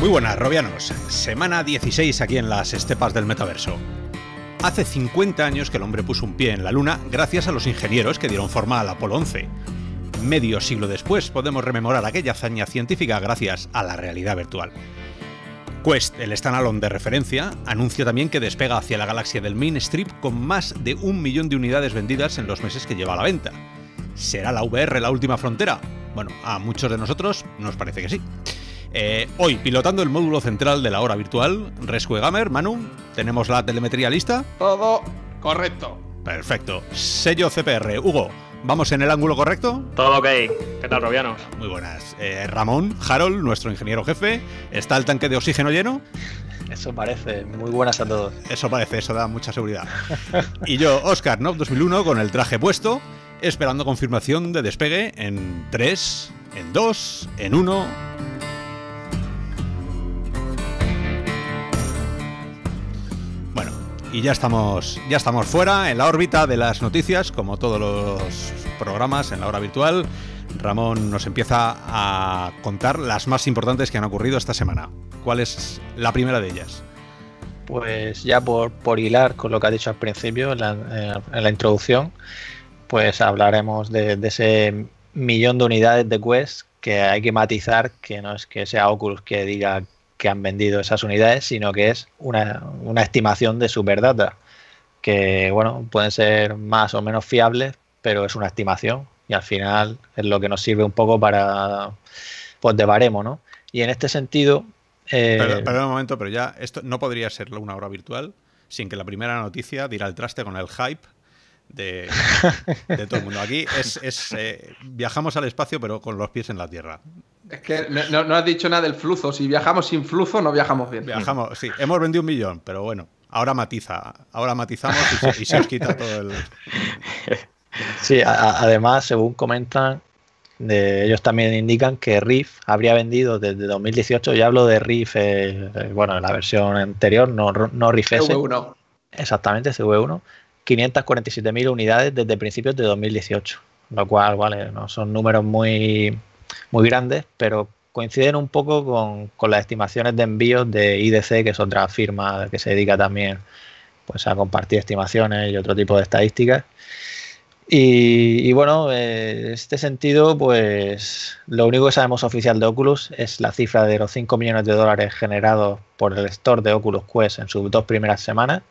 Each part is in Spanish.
Muy buenas, Robianos. Semana 16 aquí en las estepas del metaverso. Hace 50 años que el hombre puso un pie en la Luna gracias a los ingenieros que dieron forma al Apolo 11. Medio siglo después podemos rememorar aquella hazaña científica gracias a la realidad virtual. Quest, el standalone de referencia, anuncia también que despega hacia la galaxia del Main Strip con más de un millón de unidades vendidas en los meses que lleva a la venta. ¿Será la VR la última frontera? Bueno, a muchos de nosotros nos parece que sí. Eh, hoy, pilotando el módulo central de la hora virtual, Rescue Gamer, Manu, ¿tenemos la telemetría lista? Todo correcto. Perfecto. Sello CPR, Hugo. ¿Vamos en el ángulo correcto? Todo ok. ¿Qué tal, Robianos? Muy buenas. Eh, Ramón, Harold, nuestro ingeniero jefe, ¿está el tanque de oxígeno lleno? Eso parece. Muy buenas a todos. Eso parece, eso da mucha seguridad. y yo, Oscar ¿no? 2001, con el traje puesto, esperando confirmación de despegue en 3, en 2, en 1. Y ya estamos, ya estamos fuera, en la órbita de las noticias, como todos los programas en la hora virtual. Ramón nos empieza a contar las más importantes que han ocurrido esta semana. ¿Cuál es la primera de ellas? Pues ya por, por hilar con lo que ha dicho al principio, eh, en la, introducción, pues hablaremos de, de, ese millón de unidades de Quest que hay que matizar, que no es que sea Oculus que diga que han vendido esas unidades, sino que es una, estimación de superdata... que bueno, pueden ser más o menos fiables, pero es una estimación y al final es lo que nos sirve un poco para, pues de baremo, ¿no? Y en este sentido... Eh... un momento, pero ya esto no podría ser una hora virtual sin que la primera noticia dirá el traste con el hype de, todo el mundo. Aquí es, eh, viajamos al espacio pero con los pies en la tierra. Es que no, has dicho nada del flujo. Si viajamos sin flujo, no viajamos bien. Viajamos, sí. Hemos vendido un millón, pero bueno, ahora matiza. Ahora matizamos y se, os quita todo el. Sí, además, según comentan, ellos también indican que Riff habría vendido desde 2018. Yo hablo de Riff, eh, eh, bueno, en la versión anterior, no, no Riff S. CV1. Exactamente, CV1. 547.000 unidades desde principios de 2018. Lo cual, vale, no son números muy muy grandes, pero coinciden un poco con, las estimaciones de envíos de IDC, que es otra firma que se dedica también pues, a compartir estimaciones y otro tipo de estadísticas. Y, bueno, eh, en este sentido, pues lo único que sabemos oficial de Oculus es la cifra de los 5 millones de dólares generados por el store de Oculus Quest en sus dos primeras semanas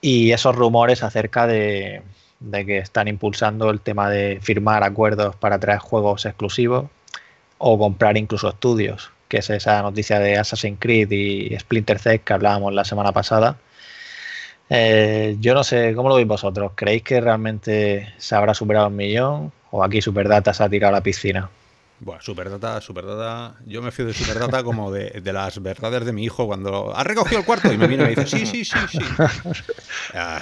y esos rumores acerca de, de que están impulsando el tema de firmar acuerdos para traer juegos exclusivos o comprar incluso estudios, que es esa noticia de Assassin's Creed y Splinter Cell que hablábamos la semana pasada. Eh, yo no sé, ¿cómo lo veis vosotros? ¿Creéis que realmente se habrá superado un millón o aquí Superdata se ha tirado a la piscina? Bueno, Superdata, Superdata. Yo me fío de Superdata como de, las verdades de mi hijo cuando ha recogido el cuarto y me viene y me dice, sí, sí, sí, sí. Ah,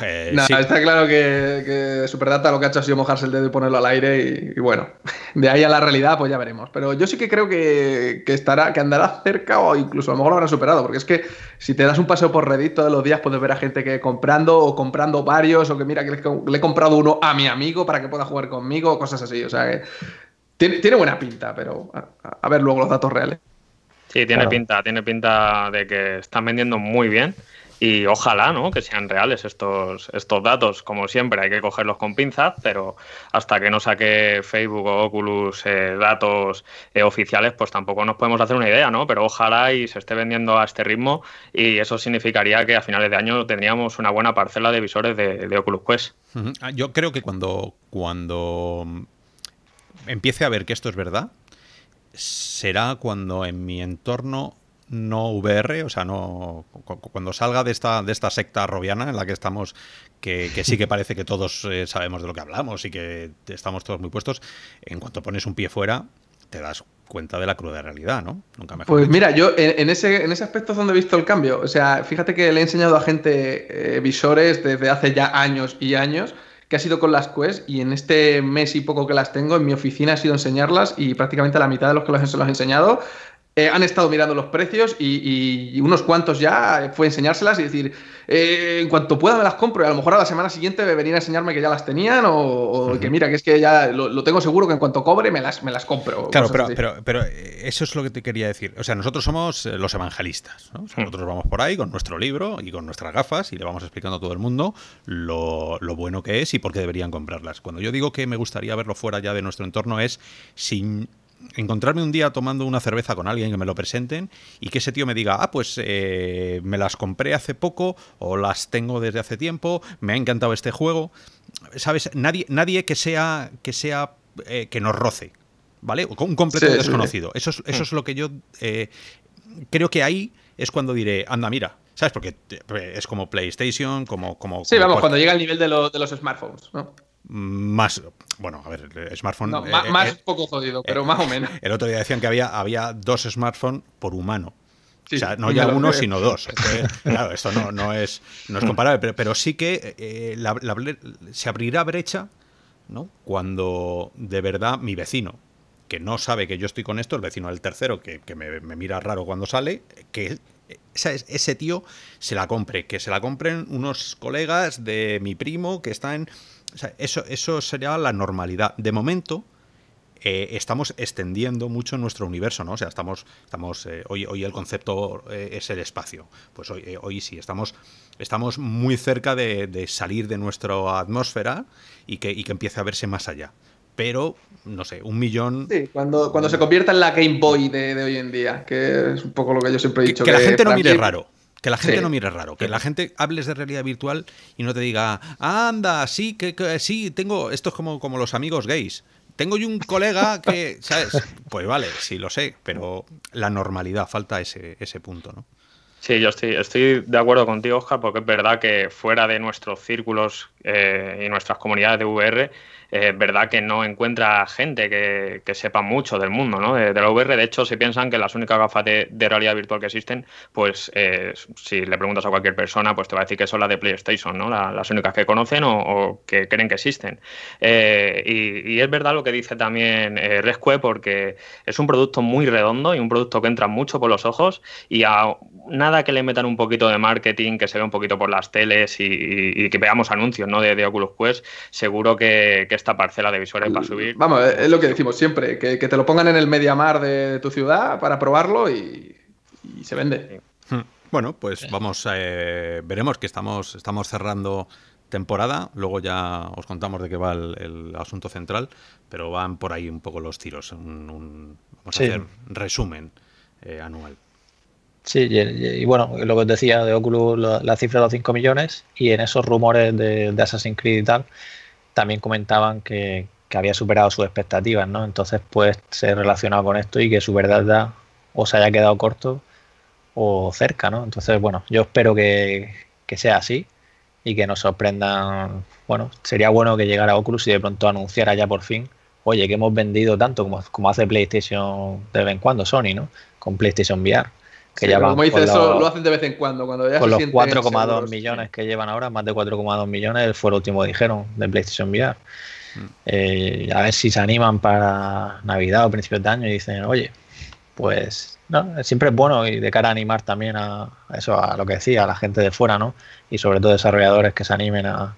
eh, está claro que, Superdata lo que ha hecho ha sido mojarse el dedo y ponerlo al aire y, bueno, de ahí a la realidad pues ya veremos. Pero yo sí que creo que, estará, que andará cerca o incluso a lo mejor lo habrá superado, porque es que si te das un paseo por Reddit todos los días puedes ver a gente que comprando o comprando varios o que mira que le, le he comprado uno a mi amigo para que pueda jugar conmigo o cosas así. O sea que tiene, buena pinta, pero a, ver luego los datos reales. Sí, tiene pinta, tiene pinta de que están vendiendo muy bien y ojalá ¿no? que sean reales estos, estos datos. Como siempre, hay que cogerlos con pinzas, pero hasta que no saque Facebook o Oculus eh, datos eh, oficiales, pues tampoco nos podemos hacer una idea, ¿no? Pero ojalá y se esté vendiendo a este ritmo y eso significaría que a finales de año tendríamos una buena parcela de visores de, Oculus Quest. Ah, yo creo que cuando, cuando empiece a ver que esto es verdad será cuando en mi entorno no VR, o sea, no cuando salga de esta, de esta secta robiana en la que estamos, que, sí que parece que todos eh, sabemos de lo que hablamos y que estamos todos muy puestos, en cuanto pones un pie fuera, te das cuenta de la cruda realidad, ¿no? Nunca mejor. Pues mira, yo en, ese, en ese aspecto es donde he visto el cambio. O sea, fíjate que le he enseñado a gente eh, visores desde hace ya años y años que ha sido con las Quest y en este mes y poco que las tengo en mi oficina ha sido enseñarlas y prácticamente la mitad de los que los he enseñado eh, han estado mirando los precios y, unos cuantos ya eh, fue enseñárselas y decir, eh, en cuanto pueda me las compro y a lo mejor a la semana siguiente me venir a enseñarme que ya las tenían o, que mira, que es que ya lo, tengo seguro que en cuanto cobre me las, me las compro. Claro, pero, pero, eso es lo que te quería decir. O sea, nosotros somos los evangelistas. Mm. nosotros vamos por ahí con nuestro libro y con nuestras gafas y le vamos explicando a todo el mundo lo, lo bueno que es y por qué deberían comprarlas. Cuando yo digo que me gustaría verlo fuera ya de nuestro entorno es sin encontrarme un día tomando una cerveza con alguien que me lo presenten y que ese tío me diga, ah, pues eh, me las compré hace poco o las tengo desde hace tiempo, me ha encantado este juego. ¿Sabes? Nadie, nadie que sea, que, sea, eh, que nos roce, ¿vale? Un completo desconocido. Eso, es, eso es lo que yo eh, creo que ahí es cuando diré, anda, mira, ¿Sabes? Porque es como PlayStation, como. como sí, vamos, cuando llega al nivel de, de los smartphones, ¿no? más. Bueno, a ver, el smartphone. No, eh, eh, más eh, poco jodido, pero más o menos. El otro día decían que había, había dos smartphones por humano. o sea, no ya uno, sino dos. claro, esto no, es, comparable, pero, sí que se abrirá brecha ¿no? cuando de verdad mi vecino, que no sabe que yo estoy con esto, el vecino del tercero, que, me, mira raro cuando sale, que ese tío se la compre, que se la compren unos colegas de mi primo que están eso, eso sería la normalidad. De momento, eh, estamos extendiendo mucho nuestro universo, ¿no? O sea, estamos, estamos eh, hoy, hoy el concepto eh, es el espacio. Pues hoy, hoy sí, estamos, estamos muy cerca de, salir de nuestra atmósfera y que, que empiece a verse más allá pero no sé, un millón. Sí, cuando, cuando se convierta en la Game Boy de, hoy en día, que es un poco lo que yo siempre he dicho. Que, la gente no mire raro. Que la gente no mire raro, que la gente hables de realidad virtual y no te diga, anda, sí, que, sí, tengo, esto es como, como los amigos gays. Tengo yo un colega que, ¿sabes? Pues vale, sí lo sé, pero la normalidad, falta ese, ese punto, ¿no? Sí, yo estoy, estoy de acuerdo contigo, Oscar, porque es verdad que fuera de nuestros círculos eh, y nuestras comunidades de VR, es verdad que no encuentra gente que, sepa mucho del mundo, ¿no? De, la VR, de hecho, se piensan que las únicas gafas de, realidad virtual que existen, pues eh, si le preguntas a cualquier persona, pues te va a decir que son las de PlayStation, ¿no? las únicas que conocen o, que creen que existen. Eh, y, es verdad lo que dice también eh, Rescue, porque es un producto muy redondo y un producto que entra mucho por los ojos y a nada que le metan un poquito de marketing, que se vea un poquito por las teles y, que veamos anuncios, ¿no? De, Oculus Quest, seguro que, que esta parcela de visores para subir. Vamos, es lo que decimos siempre, que, te lo pongan en el mediamar de tu ciudad para probarlo y, se vende. Hmm. Bueno, pues vamos, eh, veremos que estamos, estamos cerrando temporada, luego ya os contamos de qué va el, asunto central, pero van por ahí un poco los tiros, un, vamos a hacer resumen eh, anual. Sí, y, bueno, lo que os decía de Oculus, la, cifra de los 5 millones y en esos rumores de, de Assassin's Creed y tal, también comentaban que, había superado sus expectativas, ¿no? Entonces, pues se relacionaba con esto y que su verdad o se haya quedado corto o cerca, ¿no? Entonces, bueno, yo espero que, sea así y que nos sorprendan. Bueno, sería bueno que llegara Oculus y de pronto anunciara ya por fin, oye, que hemos vendido tanto como, como hace PlayStation de vez en cuando Sony, ¿no? Con PlayStation VR. Que como dices, eso lo hacen de vez en cuando. cuando ya con los 4,2 millones que llevan ahora, más de 4,2 millones fue lo último, que dijeron, de PlayStation VR. Mm. Eh, a ver si se animan para Navidad o principios de año y dicen, oye, pues siempre es bueno y de cara a animar también a, eso, a lo que decía, a la gente de fuera, ¿no? Y sobre todo desarrolladores que se animen a,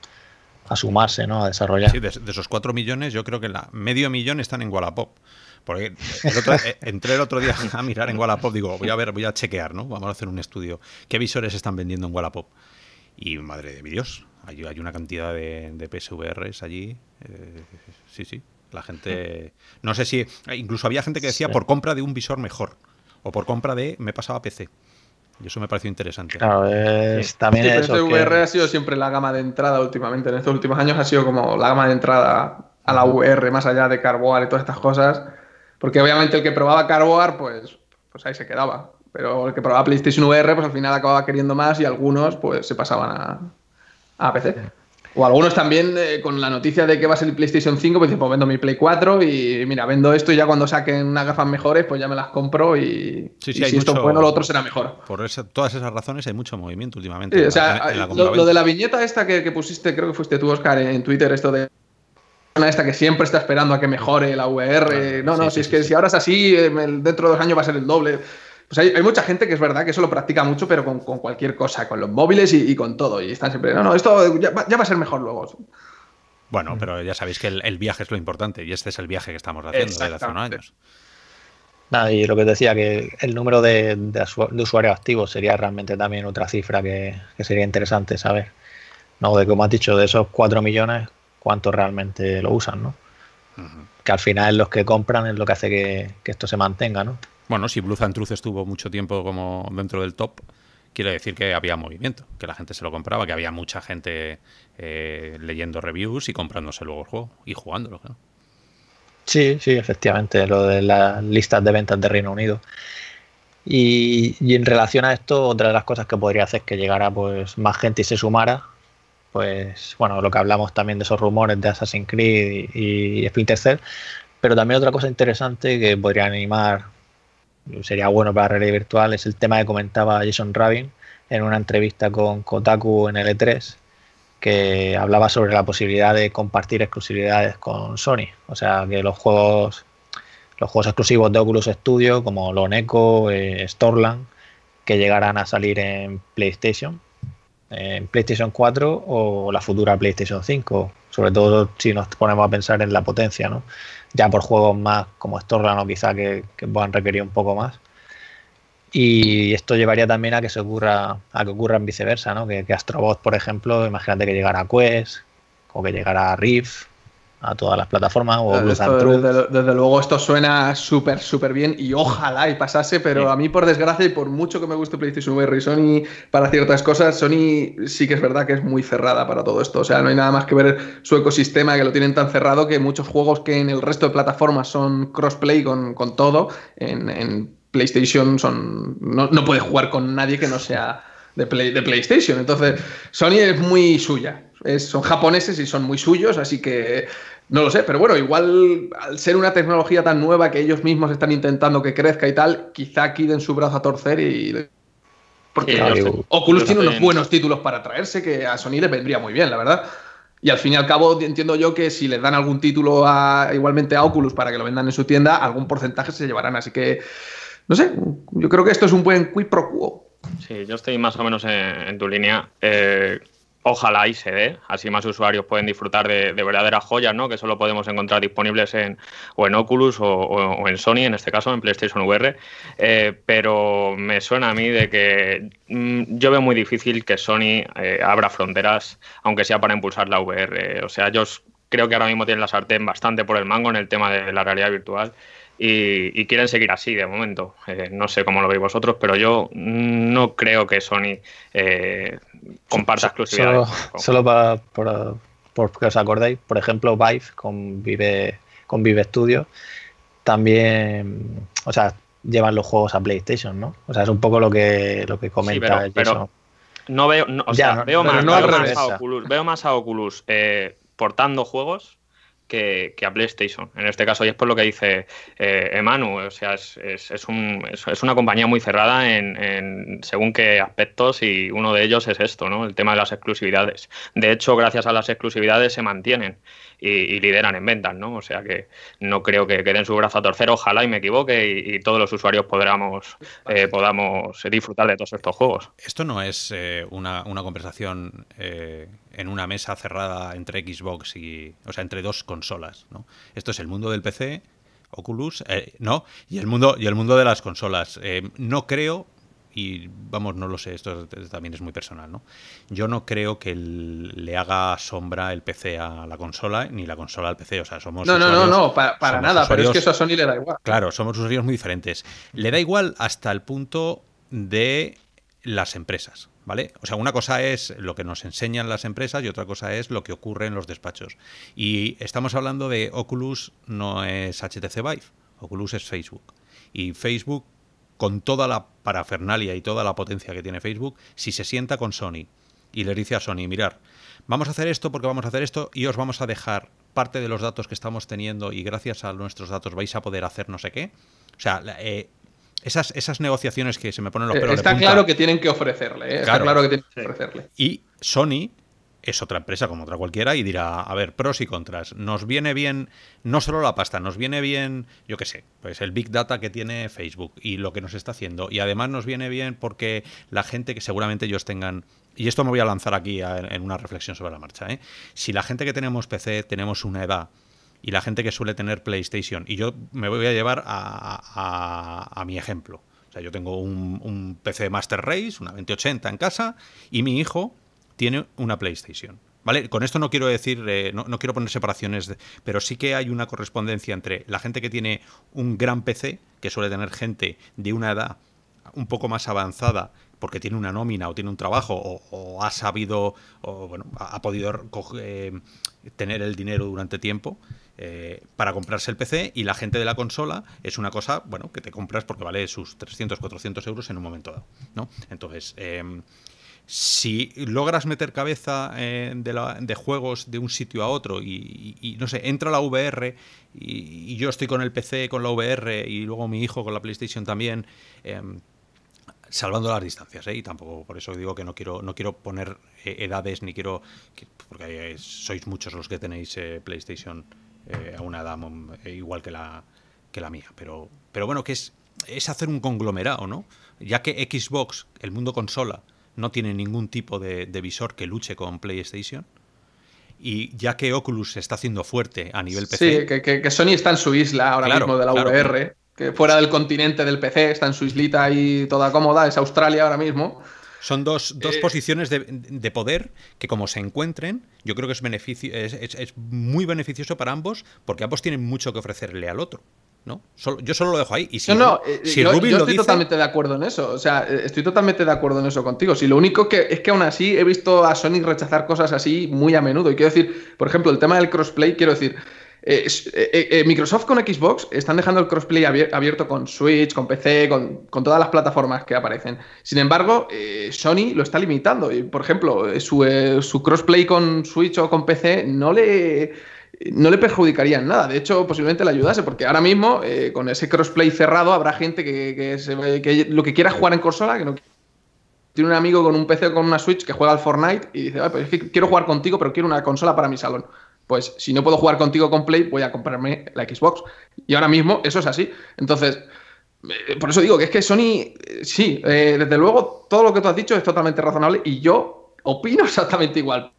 sumarse, ¿no? A desarrollar. Sí, de, esos 4 millones, yo creo que la medio millón están en Wallapop. Porque el otro, eh, entré el otro día a mirar en Wallapop, digo, voy a ver, voy a chequear, ¿no? Vamos a hacer un estudio. ¿Qué visores están vendiendo en Wallapop? Y madre de mi Dios, hay, una cantidad de, de PSVRs allí. Eh, sí, sí. La gente. No sé si. Eh, incluso había gente que decía por compra de un visor mejor. O por compra de. Me pasaba PC. Y eso me pareció interesante. Claro, es, también eso VR ha sido siempre la gama de entrada últimamente. En estos últimos años ha sido como la gama de entrada a la VR, más allá de Carboar y todas estas cosas. Porque obviamente el que probaba Carboar, pues, pues ahí se quedaba. Pero el que probaba PlayStation VR, pues al final acababa queriendo más y algunos pues se pasaban a, a PC. O algunos también eh, con la noticia de que va a ser PlayStation 5, pues dicen, pues vendo mi Play 4 y mira, vendo esto y ya cuando saquen unas gafas mejores, pues ya me las compro y, si esto es bueno, lo otro será mejor. Por todas esas razones hay mucho movimiento últimamente. lo, de la viñeta esta que, pusiste, creo que fuiste tú, Oscar, en Twitter, esto de esta que siempre está esperando a que mejore la VR. no, no, si es que si ahora es así, dentro de dos años va a ser el doble. Pues hay, mucha gente que es verdad que eso lo practica mucho, pero con, cualquier cosa, con los móviles y, con todo. Y están siempre, no, no, esto ya va, a ser mejor luego. Bueno, mm. pero ya sabéis que el, viaje es lo importante y este es el viaje que estamos haciendo desde hace unos años. y lo que decía, que el número de, usuarios activos sería realmente también otra cifra que, que sería interesante saber. No, de como has dicho, de esos 4 millones, ...cuánto realmente lo usan, ¿no? Que al final los que compran es lo que hace que, esto se mantenga, ¿no? Bueno, si Blue and Truth estuvo mucho tiempo como dentro del top, quiere decir que había movimiento, que la gente se lo compraba, que había mucha gente eh, leyendo reviews y comprándose luego el juego y jugándolo, Sí, sí, efectivamente, lo de las listas de ventas de Reino Unido. Y, y, en relación a esto, otra de las cosas que podría hacer es que llegara pues más gente y se sumara, pues bueno, lo que hablamos también de esos rumores de Assassin's Creed y, Splinter Cell, pero también otra cosa interesante que podría animar, sería bueno para la realidad virtual, es el tema que comentaba Jason Rabin en una entrevista con Kotaku en L3, que hablaba sobre la posibilidad de compartir exclusividades con Sony, o sea, que los juegos los juegos exclusivos de Oculus Studio como Lone Echo, eh, que llegarán a salir en PlayStation, en eh, PlayStation 4 o la futura PlayStation 5, sobre todo si nos ponemos a pensar en la potencia, ¿no? Ya por juegos más como Storlano, o quizá que, que puedan requerir un poco más. Y esto llevaría también a que se ocurra, a que ocurra en viceversa, ¿no? Que, Astro Astrobot, por ejemplo, imagínate que llegara a Quest o que llegara a Rift a todas las plataformas o desde, luego esto suena súper, súper bien y ojalá y pasase, pero a mí por desgracia y por mucho que me guste PlayStation VR y Sony para ciertas cosas, Sony sí que es verdad que es muy cerrada para todo esto. O sea, no hay nada más que ver su ecosistema que lo tienen tan cerrado que muchos juegos que en el resto de plataformas son crossplay con, con todo, en, PlayStation son no, no puedes jugar con nadie que no sea... De, de, PlayStation. Entonces, Sony es muy suya. son japoneses y son muy suyos, así que no lo sé, pero bueno, igual al ser una tecnología tan nueva que ellos mismos están intentando que crezca y tal, quizá aquí su brazo a torcer y. Porque Oculus tiene unos buenos títulos para traerse que a Sony le vendría muy bien, la verdad. Y al fin y al cabo entiendo yo que si les dan algún título a, igualmente a Oculus para que lo vendan en su tienda, algún porcentaje se llevarán. Así que, no sé, yo creo que esto es un buen quid pro quo. Sí, yo estoy más o menos en, tu línea. Eh, Ojalá y se dé, así más usuarios pueden disfrutar de, verdaderas joyas, ¿no? Que solo podemos encontrar disponibles en, o en Oculus o, en Sony, en este caso, en PlayStation VR. Eh, pero me suena a mí de que mm, yo veo muy difícil que Sony eh, abra fronteras, aunque sea para impulsar la VR. O sea, yo creo que ahora mismo tienen la sartén bastante por el mango en el tema de la realidad virtual y, quieren seguir así de momento. Eh, no sé cómo lo veis vosotros, pero yo no creo que Sony eh, comparta exclusividad. Solo, para, Que porque os acordéis, por ejemplo, Vive con Vive, con Vive Studio también, o sea, llevan los juegos a PlayStation, ¿no? O sea, es un poco lo que, lo que comenta no veo, veo, más, a Oculus, eh, portando juegos que, a PlayStation. En este caso, y es por lo que dice eh, Emanu, o sea, es, es, una compañía muy cerrada en, según qué aspectos y uno de ellos es esto, ¿no? El tema de las exclusividades. De hecho, gracias a las exclusividades se mantienen y, lideran en ventas, ¿no? O sea que no creo que, queden su brazo a torcer, ojalá y me equivoque y, todos los usuarios podamos, eh, podamos disfrutar de todos estos juegos. Esto no es eh, una, una, conversación en una mesa cerrada entre Xbox y. O sea, entre dos consolas. ¿no? Esto es el mundo del PC, Oculus, eh, ¿no? Y el mundo, y el mundo de las consolas. Eh, no creo. Y vamos, no lo sé, esto también es muy personal, ¿no? Yo no creo que le haga sombra el PC a la consola, ni la consola al PC. O sea, somos. No, no, no, no, para, nada, pero es que eso a Sony le da igual. Claro, somos usuarios muy diferentes. Le da igual hasta el punto de las empresas. O sea, una cosa es lo que nos enseñan las empresas y otra cosa es lo que ocurre en los despachos. Y estamos hablando de Oculus no es HTC Vive, Oculus es Facebook. Y Facebook, con toda la parafernalia y toda la potencia que tiene Facebook, si se sienta con Sony y le dice a Sony, mirar, vamos a hacer esto porque vamos a hacer esto y os vamos a dejar parte de los datos que estamos teniendo y gracias a nuestros datos vais a poder hacer no sé qué. O sea, eh, esas, negociaciones que se me ponen los eh, pelos Está claro que tienen que ofrecerle, eh, está claro que tienen que ofrecerle. Y Sony es otra empresa como otra cualquiera y dirá, a ver, pros y contras. Nos viene bien no solo la pasta, nos viene bien, yo qué sé, pues el big data que tiene Facebook y lo que nos está haciendo. Y además nos viene bien porque la gente que seguramente ellos tengan, y esto me voy a lanzar aquí en una reflexión sobre la marcha, eh, si la gente que tenemos PC tenemos una edad y la gente que suele tener PlayStation. Y yo me voy a llevar a, a, mi ejemplo. O sea, yo tengo un, un, PC Master Race, una 2080 en casa, y mi hijo tiene una PlayStation. ¿Vale? Con esto no quiero decir, eh, no, quiero poner separaciones, pero sí que hay una correspondencia entre la gente que tiene un gran PC, que suele tener gente de una edad un poco más avanzada, porque tiene una nómina o tiene un trabajo o, ha sabido, o bueno, ha, podido eh, tener el dinero durante tiempo, eh, para comprarse el PC y la gente de la consola es una cosa, bueno, que te compras porque vale sus 300, 400 euros en un momento dado, ¿no? Entonces, em, si logras meter cabeza eh, de, juegos de un sitio a otro y, no sé, entra la VR y, yo estoy con el PC, con la VR y luego mi hijo con la PlayStation también, em, salvando las distancias, ¿eh? y tampoco por eso digo que no quiero, no quiero poner edades ni quiero, porque sois muchos los que tenéis PlayStation eh, a una edad eh, igual que la, que la mía. Pero, pero bueno, que es, es hacer un conglomerado, ¿no? Ya que Xbox, el mundo consola, no tiene ningún tipo de, visor que luche con PlayStation. Y ya que Oculus se está haciendo fuerte a nivel PC. que, Sony está en su isla ahora mismo de la VR. Que fuera del continente del PC, está en su islita ahí toda cómoda, es Australia ahora mismo. Son dos, eh. posiciones de, poder que como se encuentren, yo creo que es, beneficio, es, muy beneficioso para ambos porque ambos tienen mucho que ofrecerle al otro. ¿no? Solo, yo solo lo dejo ahí. Y si, no, no, eh, si yo, estoy totalmente de acuerdo en eso. O sea, eh, estoy totalmente de acuerdo en eso contigo. Si lo único que es que aún así he visto a Sony rechazar cosas así muy a menudo. Y quiero decir, por ejemplo, el tema del crossplay, quiero decir... Eh, eh, eh, Microsoft con Xbox están dejando el crossplay abierto con Switch, con PC, con, todas las plataformas que aparecen. Sin embargo, Sony lo está limitando. Por ejemplo, su, crossplay con Switch o con PC no le, no le perjudicaría en nada. De hecho, posiblemente le ayudase, porque ahora mismo, con ese crossplay cerrado, habrá gente que, lo que quiera jugar en consola, que no tiene un amigo con un PC o con una Switch que juega al Fortnite y dice, pues quiero jugar contigo, pero quiero una consola para mi salón pues si no puedo jugar contigo con Play, voy a comprarme la Xbox. Y ahora mismo eso es así. Entonces, eh, por eso digo que es que Sony, eh, sí, eh, desde luego todo lo que tú has dicho es totalmente razonable y yo opino exactamente igual.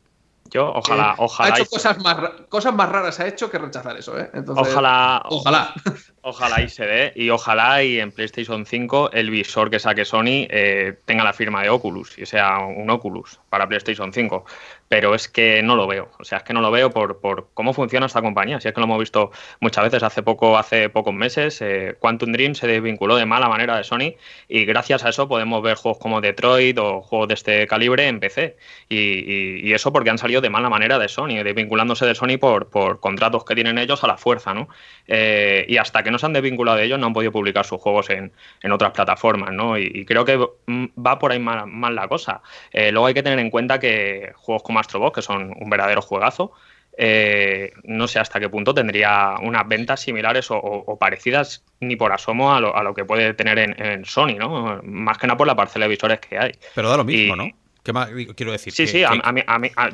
Yo, ojalá, ojalá. Ha hecho cosas más, cosas más raras, ha hecho que rechazar eso, ¿eh? ojalá. Ojalá. Ojalá y se dé, y ojalá y en PlayStation 5 el visor que saque Sony eh, tenga la firma de Oculus, y sea un Oculus para PlayStation 5. Pero es que no lo veo, o sea, es que no lo veo por, por cómo funciona esta compañía. Si es que lo hemos visto muchas veces, hace poco, hace pocos meses, eh, Quantum Dream se desvinculó de mala manera de Sony, y gracias a eso podemos ver juegos como Detroit o juegos de este calibre en PC. Y, eso porque han salido de mala manera de Sony, desvinculándose de Sony por, por contratos que tienen ellos a la fuerza, ¿no? Eh, y hasta que no se han desvinculado de ellos no han podido publicar sus juegos en, otras plataformas, ¿no? Y, creo que mm, va por ahí mal la cosa. Eh, luego hay que tener en cuenta que juegos como Astro que son un verdadero juegazo, eh, no sé hasta qué punto tendría unas ventas similares o, parecidas ni por asomo a lo, a lo que puede tener en, Sony, ¿no? Más que nada por la parcela de visores que hay. Pero da lo mismo, ¿no? ¿Qué más quiero decir? Sí, sí,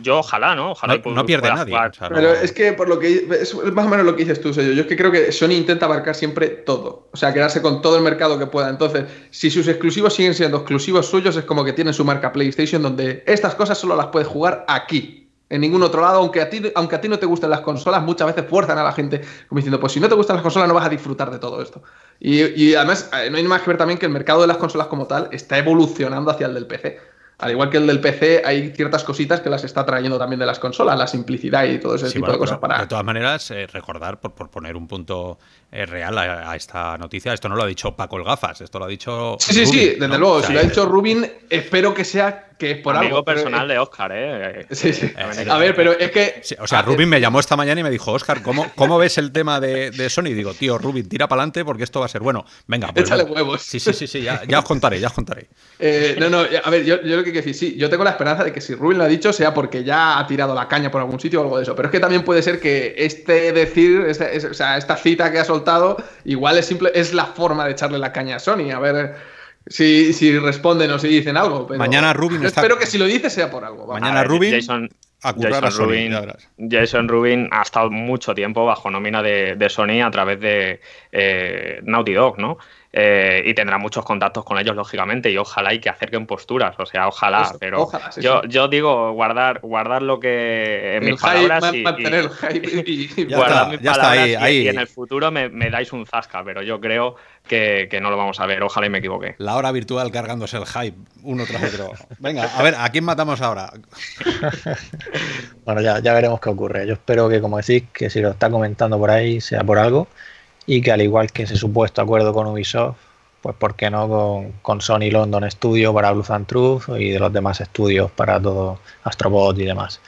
yo ojalá, ¿no? Ojalá. No, pierde nadie. Pero es que por lo que es más o menos lo que dices tú, Sergio. Yo es que creo que Sony intenta abarcar siempre todo. O sea, quedarse con todo el mercado que pueda. Entonces, si sus exclusivos siguen siendo exclusivos suyos, es como que tienen su marca PlayStation, donde estas cosas solo las puedes jugar aquí. En ningún otro lado, aunque a, ti, aunque a ti no te gusten las consolas, muchas veces fuerzan a la gente como diciendo, pues si no te gustan las consolas no vas a disfrutar de todo esto. Y, y además, eh, no hay más que ver también que el mercado de las consolas como tal está evolucionando hacia el del PC al igual que el del PC, hay ciertas cositas que las está trayendo también de las consolas, la simplicidad y todo ese tipo de cosas para. De todas maneras, eh, recordar, por, por, poner un punto es real a, esta noticia. Esto no lo ha dicho Paco el Gafas, esto lo ha dicho. Sí, sí, sí, desde luego. si lo ha eh, dicho Rubin, espero que sea que es por amigo algo. personal de Oscar, ¿eh? Sí, sí. A ver, pero es que. o sea, Rubin me llamó esta mañana y me dijo, Oscar, ¿cómo, cómo ves el tema de, Sony? Y digo, tío, Rubin, tira para adelante porque esto va a ser bueno. Venga, pues, Échale huevos. Sí, sí, sí, ya, os contaré, ya os contaré. Eh, no, no, a ver, yo, yo lo que quiero decir, sí, yo tengo la esperanza de que si Rubin lo ha dicho sea porque ya ha tirado la caña por algún sitio o algo de eso. Pero es que también puede ser que este decir, este, o sea, esta cita que ha soltado igual es simple, es la forma de echarle la caña a Sony, a ver si, responden o si dicen algo. Mañana Rubin espero que si lo dice sea por algo. Mañana Rubin. Jason... Rubin, Jason, ha estado mucho tiempo bajo nómina de, Sony a través de eh, Naughty Dog, ¿no? Eh, y tendrá muchos contactos con ellos, lógicamente, y ojalá y que acerquen posturas, o sea, ojalá, pero yo, yo digo guardar, guardar lo que en mis palabras y, mis palabras y, en el futuro me, dais un zasca, pero yo creo que, no lo vamos a ver, ojalá y me equivoque. La hora virtual cargándose el hype uno tras otro. Venga, a ver, ¿a quién matamos ahora? bueno, ya, ya veremos qué ocurre. Yo espero que, como decís, que si lo está comentando por ahí sea por algo y que al igual que ese supuesto acuerdo con Ubisoft, pues por qué no con, Sony London Studio para Blue and Truth y de los demás estudios para todo Astrobot y demás.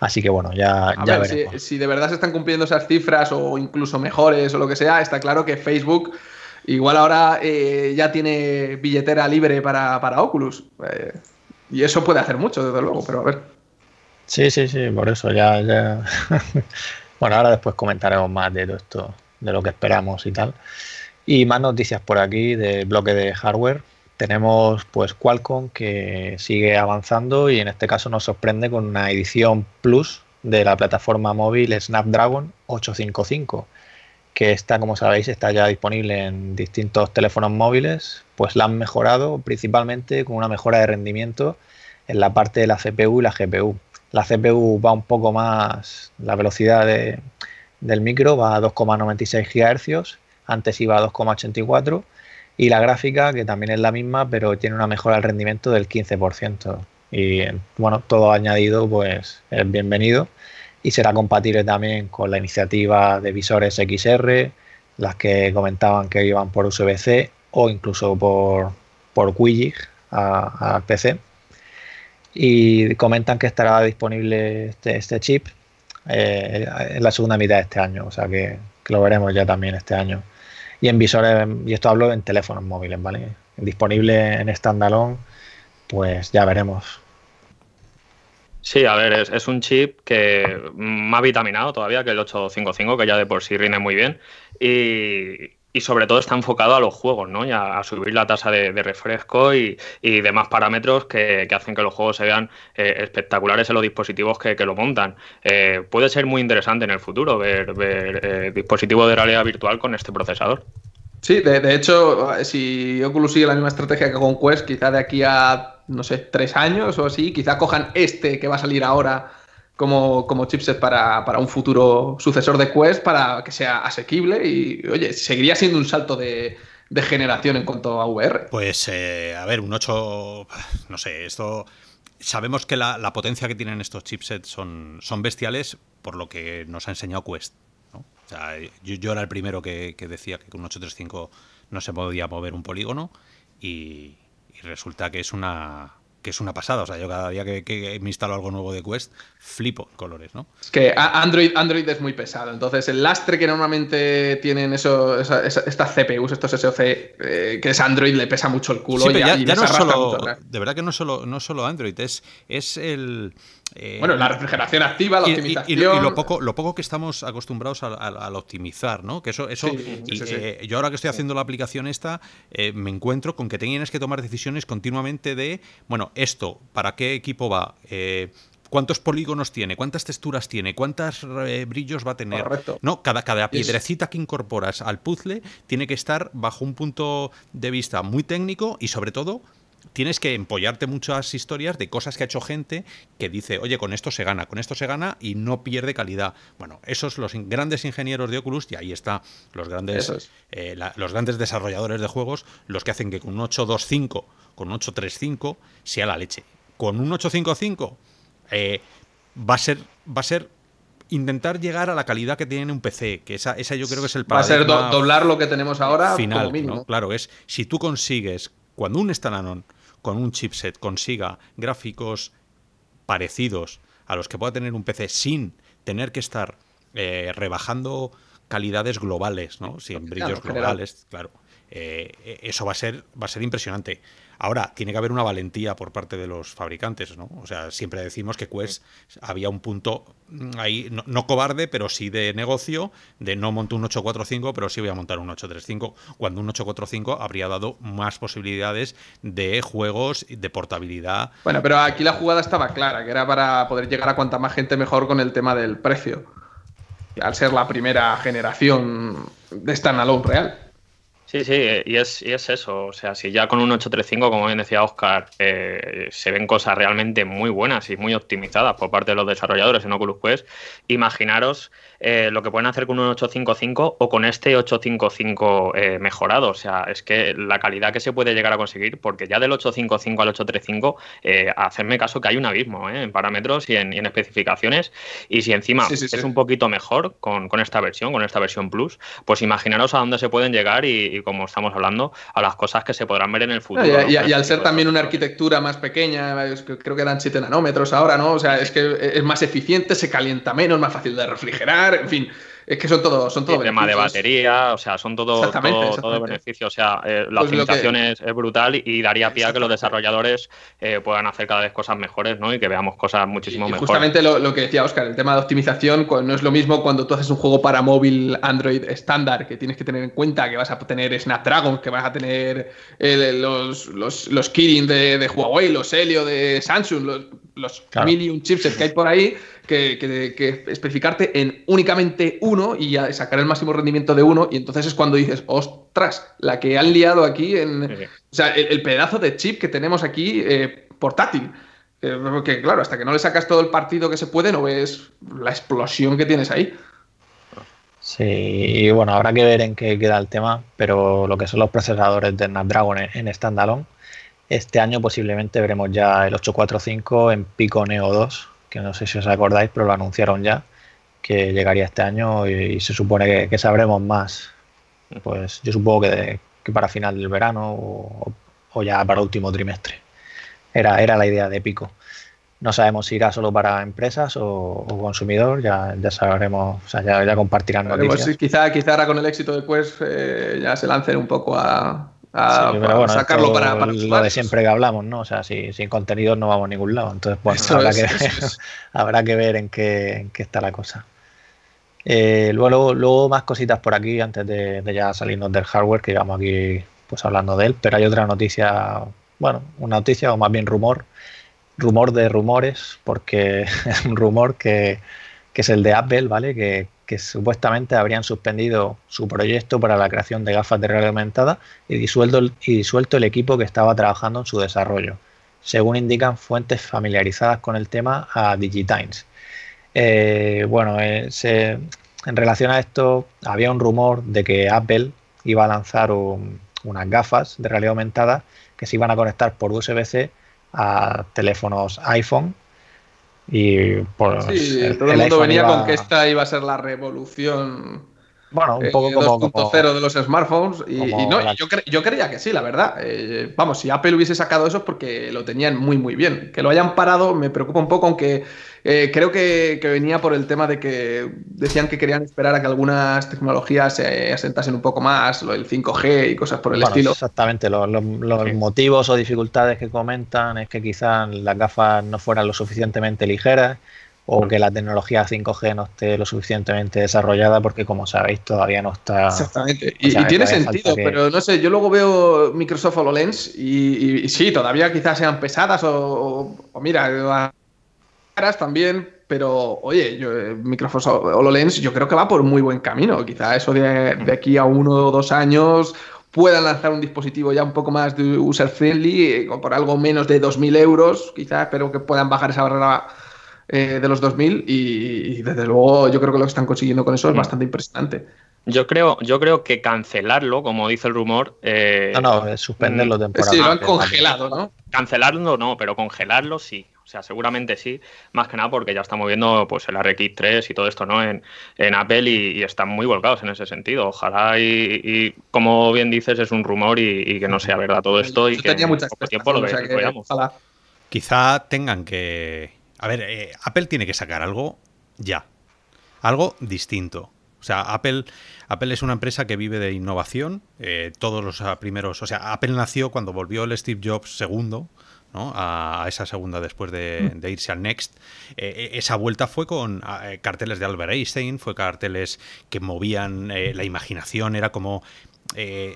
Así que bueno, ya, ver, Si, de verdad se están cumpliendo esas cifras o incluso mejores o lo que sea, está claro que Facebook igual ahora eh, ya tiene billetera libre para, para Oculus. Eh, y eso puede hacer mucho, desde luego, pero a ver. Sí, sí, sí, por eso ya... ya... bueno, ahora después comentaremos más de todo esto de lo que esperamos y tal. Y más noticias por aquí del bloque de hardware. Tenemos pues Qualcomm que sigue avanzando y en este caso nos sorprende con una edición Plus de la plataforma móvil Snapdragon 855 que está como sabéis, está ya disponible en distintos teléfonos móviles, pues la han mejorado principalmente con una mejora de rendimiento en la parte de la CPU y la GPU. La CPU va un poco más, la velocidad de, del micro va a 2,96 GHz, antes iba a 2,84 y la gráfica, que también es la misma, pero tiene una mejora al rendimiento del 15%. Y bueno, todo añadido pues es bienvenido y será compatible también con la iniciativa de visores XR, las que comentaban que iban por USB-C o incluso por, por al PC. Y comentan que estará disponible este, este chip eh, en la segunda mitad de este año, o sea que, lo veremos ya también este año. Y en visores, y esto hablo en teléfonos móviles, ¿vale? Disponible en standalone, pues ya veremos. Sí, a ver, es, un chip que más vitaminado todavía que el 855, que ya de por sí rinde muy bien. Y, y sobre todo está enfocado a los juegos, ¿no? Y a, subir la tasa de, refresco y, demás parámetros que, hacen que los juegos se vean eh, espectaculares en los dispositivos que, lo montan. Eh, puede ser muy interesante en el futuro ver, ver eh, dispositivos de realidad virtual con este procesador. Sí, de, de, hecho, si Oculus sigue la misma estrategia que con Quest, quizá de aquí a, no sé, tres años o así, quizá cojan este que va a salir ahora como, como chipset para, un futuro sucesor de Quest, para que sea asequible y, oye, seguiría siendo un salto de, generación en cuanto a VR. Pues, eh, a ver, un 8, no sé, esto... Sabemos que la, potencia que tienen estos chipsets son, son bestiales por lo que nos ha enseñado Quest. ¿no? O sea, yo, era el primero que, que decía que con un 835 no se podía mover un polígono y resulta que es una, que es una pasada. O sea, yo cada día que, me instalo algo nuevo de Quest, flipo colores, ¿no? Es que Android, es muy pesado. Entonces, el lastre que normalmente tienen eso, estas CPUs, estos SOC, eh, que es Android, le pesa mucho el culo. ya, de verdad que no solo, no solo Android, es, es el eh, bueno, la refrigeración activa, la optimización. Y, lo poco, que estamos acostumbrados al optimizar, ¿no? Que eso, eso y, eh, yo ahora que estoy haciendo la aplicación esta, eh, me encuentro con que tienes que tomar decisiones continuamente de, bueno, esto, ¿para qué equipo va? cuántos polígonos tiene, cuántas texturas tiene, cuántos brillos va a tener. Correcto. No, cada, cada piedrecita que incorporas al puzzle tiene que estar bajo un punto de vista muy técnico y sobre todo tienes que empollarte muchas historias de cosas que ha hecho gente que dice, oye, con esto se gana, con esto se gana y no pierde calidad. Bueno, esos los grandes ingenieros de Oculus, y ahí están los grandes, eh, los grandes desarrolladores de juegos, los que hacen que con un 825, con un 835, sea la leche. Con un 855 eh, va a ser, va a ser intentar llegar a la calidad que tiene un PC, que esa, yo creo que es el paradigma. Va a ser doblar lo que tenemos ahora final, Claro, es si tú consigues cuando un Anon con un chipset consiga gráficos parecidos a los que pueda tener un PC sin tener que estar eh, rebajando calidades globales, ¿no? Sin brillos globales, claro. Eh, e-, eso va a ser, va a ser impresionante. Ahora, tiene que haber una valentía por parte de los fabricantes, ¿no? O sea, siempre decimos que Quest había un punto mm, ahí, no, cobarde, pero sí de negocio, de no montar un 845, pero sí voy a montar un 835, cuando un 845 habría dado más posibilidades de juegos, de portabilidad. Bueno, pero aquí la jugada estaba clara, que era para poder llegar a cuanta más gente mejor con el tema del precio. Al ser la primera generación de standalone real. Sí, sí, y es, es, eso. O sea, si ya con un 835, como bien decía Oscar, eh, se ven cosas realmente muy buenas y muy optimizadas por parte de los desarrolladores en Oculus Quest, imaginaros eh, lo que pueden hacer con un 855 o con este 855 eh, mejorado. O sea, es que la calidad que se puede llegar a conseguir, porque ya del 855 al 835, hacerme caso que hay un abismo en parámetros y en, especificaciones. Y si encima es un poquito mejor con, con esta versión, con esta versión Plus, pues imaginaros a dónde se pueden llegar y como estamos hablando, a las cosas que se podrán ver en el futuro. Y, al ser también una arquitectura más pequeña, creo que eran 7 nanómetros ahora, ¿no? O sea, es que es más eficiente, se calienta menos, es más fácil de refrigerar, en fin. Es que son todos, son todo tema de batería, o sea, son todo, beneficio. O sea, eh, la pues optimización es, brutal y daría pie a que los desarrolladores eh, puedan hacer cada vez cosas mejores, ¿no? Y que veamos cosas muchísimo y, Justamente lo, que decía Oscar, el tema de optimización no es lo mismo cuando tú haces un juego para móvil Android estándar, que tienes que tener en cuenta que vas a tener Snapdragon, que vas a tener eh, los, los, Kirin de, Huawei, los Helio de Samsung, los, los que hay por ahí que, especificarte en únicamente uno y sacar el máximo rendimiento de uno. Y entonces es cuando dices, ostras, la que han liado aquí en. O sea, el, pedazo de chip que tenemos aquí eh, portátil. Eh, porque claro, hasta que no le sacas todo el partido que se puede, no ves la explosión que tienes ahí. Sí, y bueno, habrá que ver en qué queda el tema, pero lo que son los procesadores de Snapdragon en, en standalone, este año posiblemente veremos ya el 845 en Pico Neo 2, que no sé si os acordáis, pero lo anunciaron ya, que llegaría este año y, se supone que, sabremos más. Mm. Pues yo supongo que, para final del verano o, ya para último trimestre. Era, era la idea de Pico. No sabemos si irá solo para empresas o, consumidor, ya, ya sabremos, o sea, ya, compartirán noticias. quizá, ahora con el éxito de Quest eh, ya se lancen un poco a, Ah, a, sacarlo para, Lo de siempre que hablamos, ¿no? O sea, si, sin contenido no vamos a ningún lado. Entonces, bueno, habrá, que ver, en qué, está la cosa. Eh, luego, luego más cositas por aquí antes de, ya salirnos del hardware, que llevamos aquí pues hablando de él, pero hay otra noticia, bueno, una noticia o más bien rumor, rumor de rumores, porque es un rumor que, que es el de Apple, ¿vale? Que que supuestamente habrían suspendido su proyecto para la creación de gafas de realidad aumentada y disuelto, el equipo que estaba trabajando en su desarrollo, según indican fuentes familiarizadas con el tema a Digitimes. Eh, bueno, eh, en relación a esto, había un rumor de que Apple iba a lanzar unas gafas de realidad aumentada que se iban a conectar por USB-C a teléfonos iPhone y por, pues, todo el mundo venía con que esta iba a ser la revolución bueno, un eh, poco como. 2.0 de los smartphones. Y, yo, creía que sí, la verdad. Eh, vamos, si Apple hubiese sacado eso es porque lo tenían muy, muy bien. Que lo hayan parado me preocupa un poco, aunque eh, creo que, venía por el tema de que decían que querían esperar a que algunas tecnologías se asentasen un poco más, el 5G y cosas por el estilo. Exactamente, los, motivos o dificultades que comentan es que quizás las gafas no fueran lo suficientemente ligeras o que la tecnología 5G no esté lo suficientemente desarrollada, porque como sabéis, todavía no está. Exactamente. Y, tiene sentido, pero no sé, yo luego veo Microsoft HoloLens y, sí, todavía quizás sean pesadas o, o mira, caras también, pero oye, yo, eh, Microsoft HoloLens yo creo que va por muy buen camino. Quizás eso de, aquí a uno o dos años puedan lanzar un dispositivo ya un poco más de user friendly, eh, por algo menos de 2.000 euros, quizás, espero que puedan bajar esa barrera eh, de los 2000 y, desde luego yo creo que lo que están consiguiendo con eso es mm. bastante impresionante. Yo creo, yo creo que cancelarlo, como dice el rumor. Eh, no, no, eh, suspenderlo mm, temporalmente. Sí, lo han congelado, ¿no? Cancelarlo no, pero congelarlo sí. O sea, seguramente sí, más que nada porque ya estamos viendo pues el RX3 y todo esto, ¿no? En, en Apple y, están muy volcados en ese sentido. Ojalá y, como bien dices, es un rumor y, que no sea verdad todo esto y que tenía muchas tiempo lo Quizá tengan que a ver, eh, Apple tiene que sacar algo ya. Algo distinto. O sea, Apple, Apple es una empresa que vive de innovación. Eh, todos los ah, primeros. O sea, Apple nació cuando volvió el Steve Jobs segundo. ¿no? A, esa segunda después de, mm. irse al Next. Eh, esa vuelta fue con ah, carteles de Albert Einstein, fue carteles que movían la imaginación, era como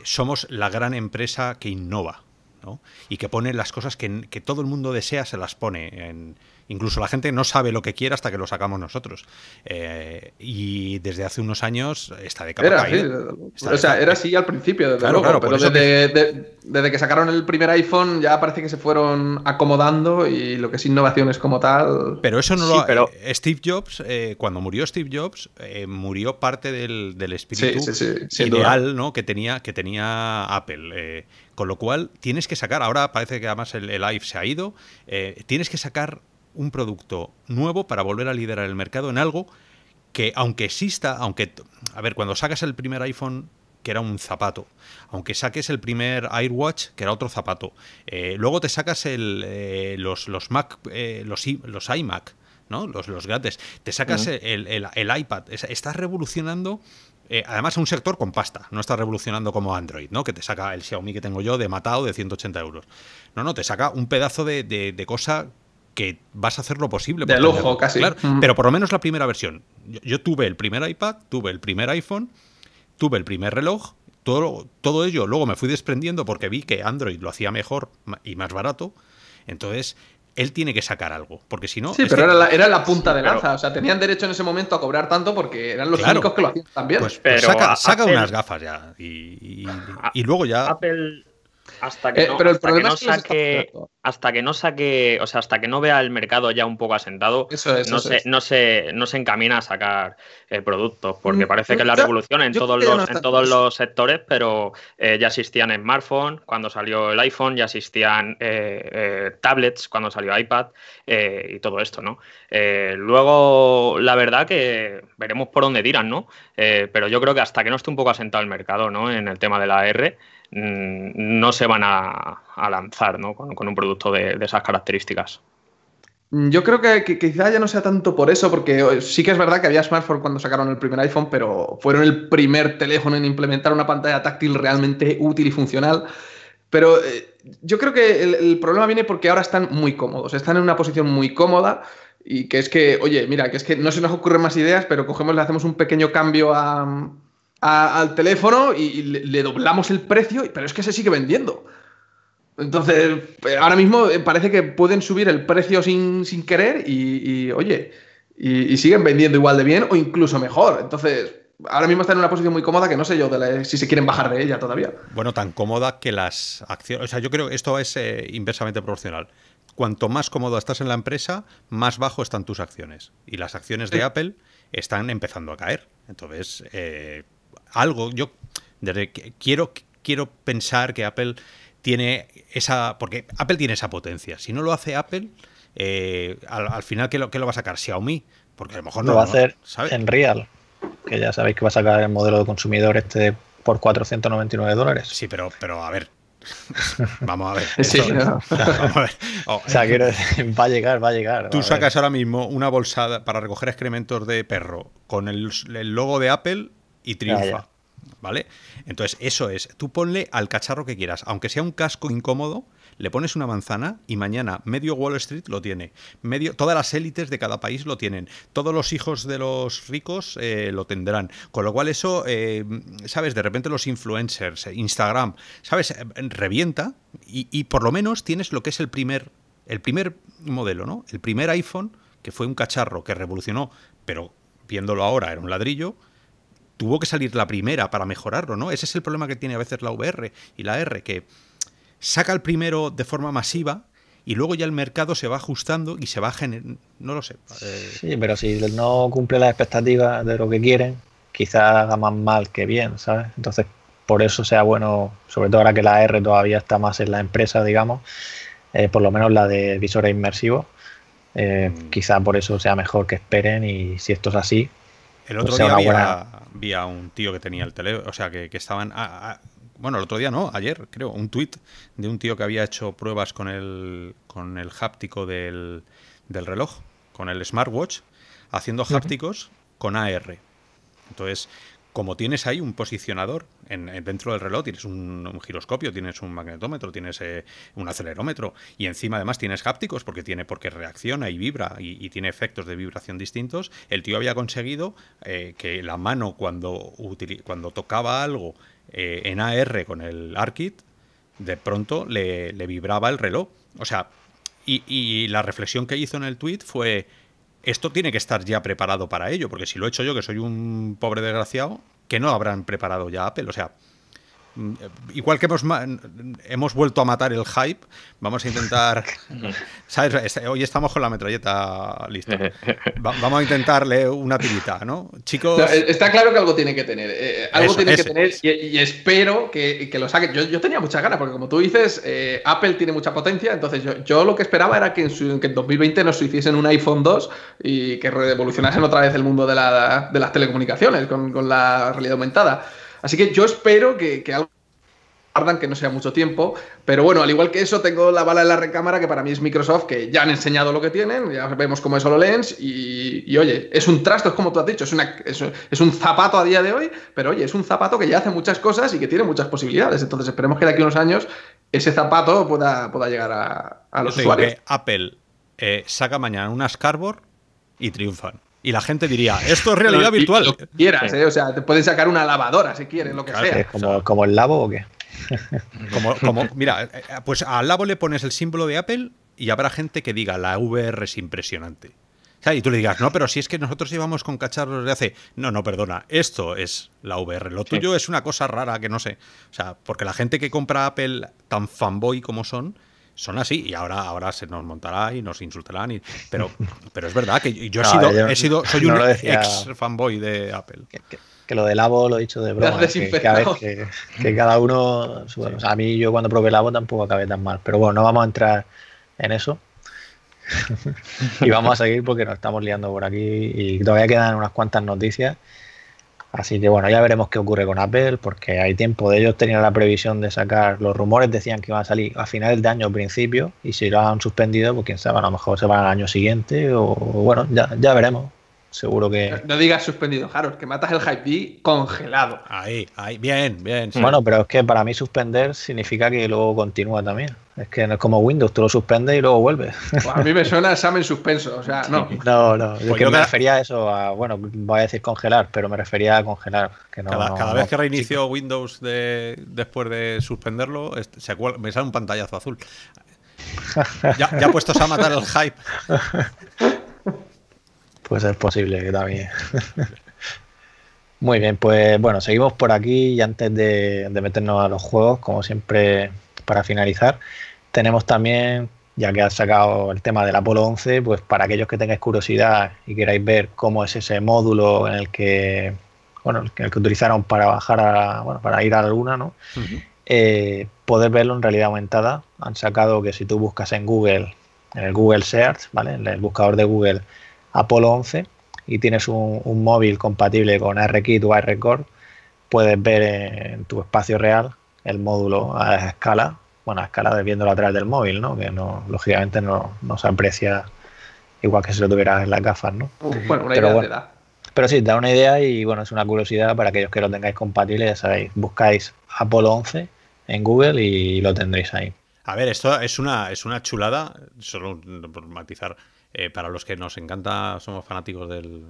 somos la gran empresa que innova ¿no? y que pone las cosas que, que todo el mundo desea, se las pone en, Incluso la gente no sabe lo que quiere hasta que lo sacamos nosotros. Eh, y desde hace unos años está de capa o sea, era así al principio, desde pero desde que... sacaron el primer iPhone ya parece que se fueron acomodando y lo que es innovaciones como tal... Pero eso no lo... Pero... Eh, Steve Jobs, eh, cuando murió Steve Jobs, murió parte del, espíritu ideal ¿no? que, tenía, que tenía Apple. Con lo cual, tienes que sacar, ahora parece que además el, el se ha ido, tienes que sacar un producto nuevo para volver a liderar el mercado en algo que aunque exista, aunque, a ver, cuando sacas el primer iPhone que era un zapato, aunque saques el primer AirWatch que era otro zapato, eh, luego te sacas el, eh, los, Mac, eh, los, los iMac, ¿no? Los, los te sacas el, iPad, estás revolucionando además, un sector con pasta. No está revolucionando como Android, ¿no? Que te saca el Xiaomi que tengo yo de matado de 180 euros. No, no, te saca un pedazo de, de, de cosa que vas a hacer lo posible. De lujo, casi. Pero por lo menos la primera versión. Yo, tuve el primer iPad, tuve el primer iPhone, tuve el primer reloj, todo, todo ello. Luego me fui desprendiendo porque vi que Android lo hacía mejor y más barato. Entonces, él tiene que sacar algo, porque si no... Sí, pero era la, punta de lanza, o sea, tenían derecho en ese momento a cobrar tanto porque eran los únicos que lo hacían también. Pues, pues saca, unas gafas ya y, luego ya... Apple, hasta que, no, que saque, o sea, hasta que no vea el mercado ya un poco asentado, no, se, no, se, encamina a sacar productos, porque mm, parece que es la revolución en todos los, en todos los sectores, pero eh, ya existían smartphones cuando salió el iPhone, ya existían eh, eh, tablets cuando salió iPad y todo esto, ¿no? luego, la verdad que veremos por dónde dirán, ¿no? pero yo creo que hasta que no esté un poco asentado el mercado, ¿no? En el tema de la AR... Mm, no se van a, lanzar ¿no? con, un producto de, esas características. Mm, yo creo que, quizá ya no sea tanto por eso, porque eh, sí que es verdad que había smartphone cuando sacaron el primer iPhone, pero fueron el primer teléfono en implementar una pantalla táctil realmente útil y funcional. Pero eh, yo creo que el, problema viene porque ahora están muy cómodos, están en una posición muy cómoda y que es que, oye, mira, que es que no se nos ocurren más ideas, pero cogemos, le hacemos un pequeño cambio a, al teléfono y, le, doblamos el precio, pero es que se sigue vendiendo. Entonces, eh, ahora mismo eh, parece que pueden subir el precio sin, querer y, oye, y, siguen vendiendo igual de bien o incluso mejor. Entonces, ahora mismo están en una posición muy cómoda que no sé yo si se quieren bajar de ella todavía. Bueno, tan cómoda que las acciones... O sea, yo creo que esto es eh, inversamente proporcional cuanto más cómodo estás en la empresa, más bajo están tus acciones. Y las acciones de Apple están empezando a caer. Entonces, eh, algo, yo desde quiero, quiero pensar que Apple tiene esa, porque Apple tiene esa potencia. Si no lo hace Apple, eh, al, final, ¿qué lo, lo, va a sacar? Xiaomi, porque a lo mejor no lo va a hacer en Real, que ya sabéis que va a sacar el modelo de consumidor este por 499 dólares. Sí, pero, pero a ver, Vamos a ver. sí, o oh, sea, eh, quiero decir, va a llegar, va a llegar. Tú sacas ahora mismo una bolsada para recoger excrementos de perro con el logo de Apple y triunfa. ¿Vale? Entonces, eso es. Tú ponle al cacharro que quieras. Aunque sea un casco incómodo, le pones una manzana y mañana medio Wall Street lo tiene. Medio, todas las élites de cada país lo tienen. Todos los hijos de los ricos eh, lo tendrán. Con lo cual, eso, eh, ¿sabes? De repente los influencers, eh, Instagram, ¿sabes? Revienta y, y, por lo menos tienes lo que es el primer, el primer modelo, ¿no? El primer iPhone, que fue un cacharro que revolucionó, pero viéndolo ahora era un ladrillo tuvo que salir la primera para mejorarlo, ¿no? Ese es el problema que tiene a veces la VR y la R, que saca el primero de forma masiva y luego ya el mercado se va ajustando y se va generando, no lo sé. Eh. Sí, pero si no cumple las expectativas de lo que quieren, quizás haga más mal que bien, ¿sabes? Entonces, por eso sea bueno, sobre todo ahora que la R todavía está más en la empresa, digamos, eh, por lo menos la de visores inmersivos, eh, mm. Quizás quizá por eso sea mejor que esperen y si esto es así, el otro día vi, a, un tío que tenía el teléfono, o sea, que, estaban... bueno, el otro día no, ayer creo, un tuit de un tío que había hecho pruebas con el, con el háptico del, del reloj, con el smartwatch, haciendo hápticos con AR. Entonces, como tienes ahí un posicionador en, dentro del reloj, tienes un, giroscopio, tienes un magnetómetro, tienes eh, un acelerómetro y encima además tienes hápticos porque tiene porque reacciona y vibra y, tiene efectos de vibración distintos. El tío había conseguido eh, que la mano cuando cuando tocaba algo eh, en AR con el ARKit, de pronto le, vibraba el reloj. O sea, y, y la reflexión que hizo en el tweet fue esto tiene que estar ya preparado para ello, porque si lo he hecho yo, que soy un pobre desgraciado, que no habrán preparado ya Apple. O sea, Mm, igual que hemos, hemos vuelto a matar el hype, vamos a intentar. Hoy estamos con la metralleta lista. vamos a intentarle una tirita, ¿no? Eh, está claro que algo tiene que tener. Eh, eh, algo tiene que tener y, espero que, lo saquen. Yo, tenía muchas ganas, porque como tú dices, Apple tiene mucha potencia. Entonces, yo, lo que esperaba era que en, que 2020 nos hiciesen un iPhone 2 y que revolucionasen otra vez el mundo de, la, de las telecomunicaciones con, con la realidad aumentada. Así que yo espero que, algo tardan, que no sea mucho tiempo. Pero bueno, al igual que eso, tengo la bala en la recámara, que para mí es Microsoft, que ya han enseñado lo que tienen, ya vemos cómo es HoloLens, y, y oye, es un trasto, es como tú has dicho, es, un zapato a día de hoy, pero oye, es un zapato que ya hace muchas cosas y que tiene muchas posibilidades. Entonces esperemos que de aquí a unos años ese zapato pueda, llegar a, los usuarios. que Apple eh, saca mañana unas cardboard y triunfan y la gente diría, esto es realidad virtual. Lo que quieras, ¿eh? o sea, te puedes sacar una lavadora si quieres, lo que sea. como, el lavo o qué? Como, como, mira, eh, eh, pues al labo le pones el símbolo de Apple y habrá gente que diga, la VR es impresionante. O sea, y tú le digas, no, pero si es que nosotros llevamos con cacharros de hace. No, no, perdona, esto es la VR. Lo tuyo es una cosa rara que no sé. O sea, porque la gente que compra Apple, tan fanboy como son, son así y ahora, ahora se nos montará y nos insultarán. Y, pero, pero es verdad que yo, he, sido, soy un ex fanboy de Apple. Que, lo de Labo lo he dicho de broma. ¿eh? Que, a cada uno. a mí yo cuando probé Labo tampoco acabé tan mal. Pero bueno, no vamos a entrar en eso. y vamos a seguir porque nos estamos liando por aquí y todavía quedan unas cuantas noticias. Así que bueno, ya veremos qué ocurre con Apple, porque hay tiempo de ellos, tenían la previsión de sacar, los rumores decían que iban a salir a finales de año o principio, y si lo han suspendido, pues quién sabe, a lo mejor se van al año siguiente, o bueno, ya, ya veremos. Seguro que. No, digas suspendido, Harold, que matas el Hype congelado. Ahí, ahí, bien, bien. Bueno, pero es que para mí suspender significa que luego continúa también. Es que no es como Windows, tú lo suspendes y luego vuelves. Pues a mí me suena examen suspenso, o sea, no. No, no, yo, pues me refería a eso, a, bueno, voy a decir congelar, pero me refería a congelar. cada, vez que reinicio Windows de, después de suspenderlo, este, se me sale un pantallazo azul. Ya, ya puestos a matar el hype. Pues es posible que también. Muy bien, pues bueno, seguimos por aquí y antes de, meternos a los juegos, como siempre, para finalizar, tenemos también, ya que has sacado el tema del Apolo 11, pues para aquellos que tengáis curiosidad y queráis ver cómo es ese módulo en el que, bueno, el que utilizaron para bajar a, bueno, para ir a la Luna, ¿no? Eh, verlo en realidad aumentada. Han sacado que si tú buscas en Google, en el Google Search, ¿vale? En el buscador de Google, Apollo 11 y tienes un, móvil compatible con ARKit o ARCore, puedes ver en tu espacio real el módulo a escala, bueno, a escala viéndolo a través del móvil, ¿no? Que no, lógicamente no, no se aprecia igual que si lo tuvieras en las gafas, ¿no? bueno, una pero, idea da. Pero sí, da una idea y bueno, es una curiosidad para aquellos que lo tengáis compatible, ya sabéis, buscáis Apollo 11 en Google y lo tendréis ahí. A ver, esto es una, es una chulada, solo por matizar, eh, para los que nos encanta, somos fanáticos del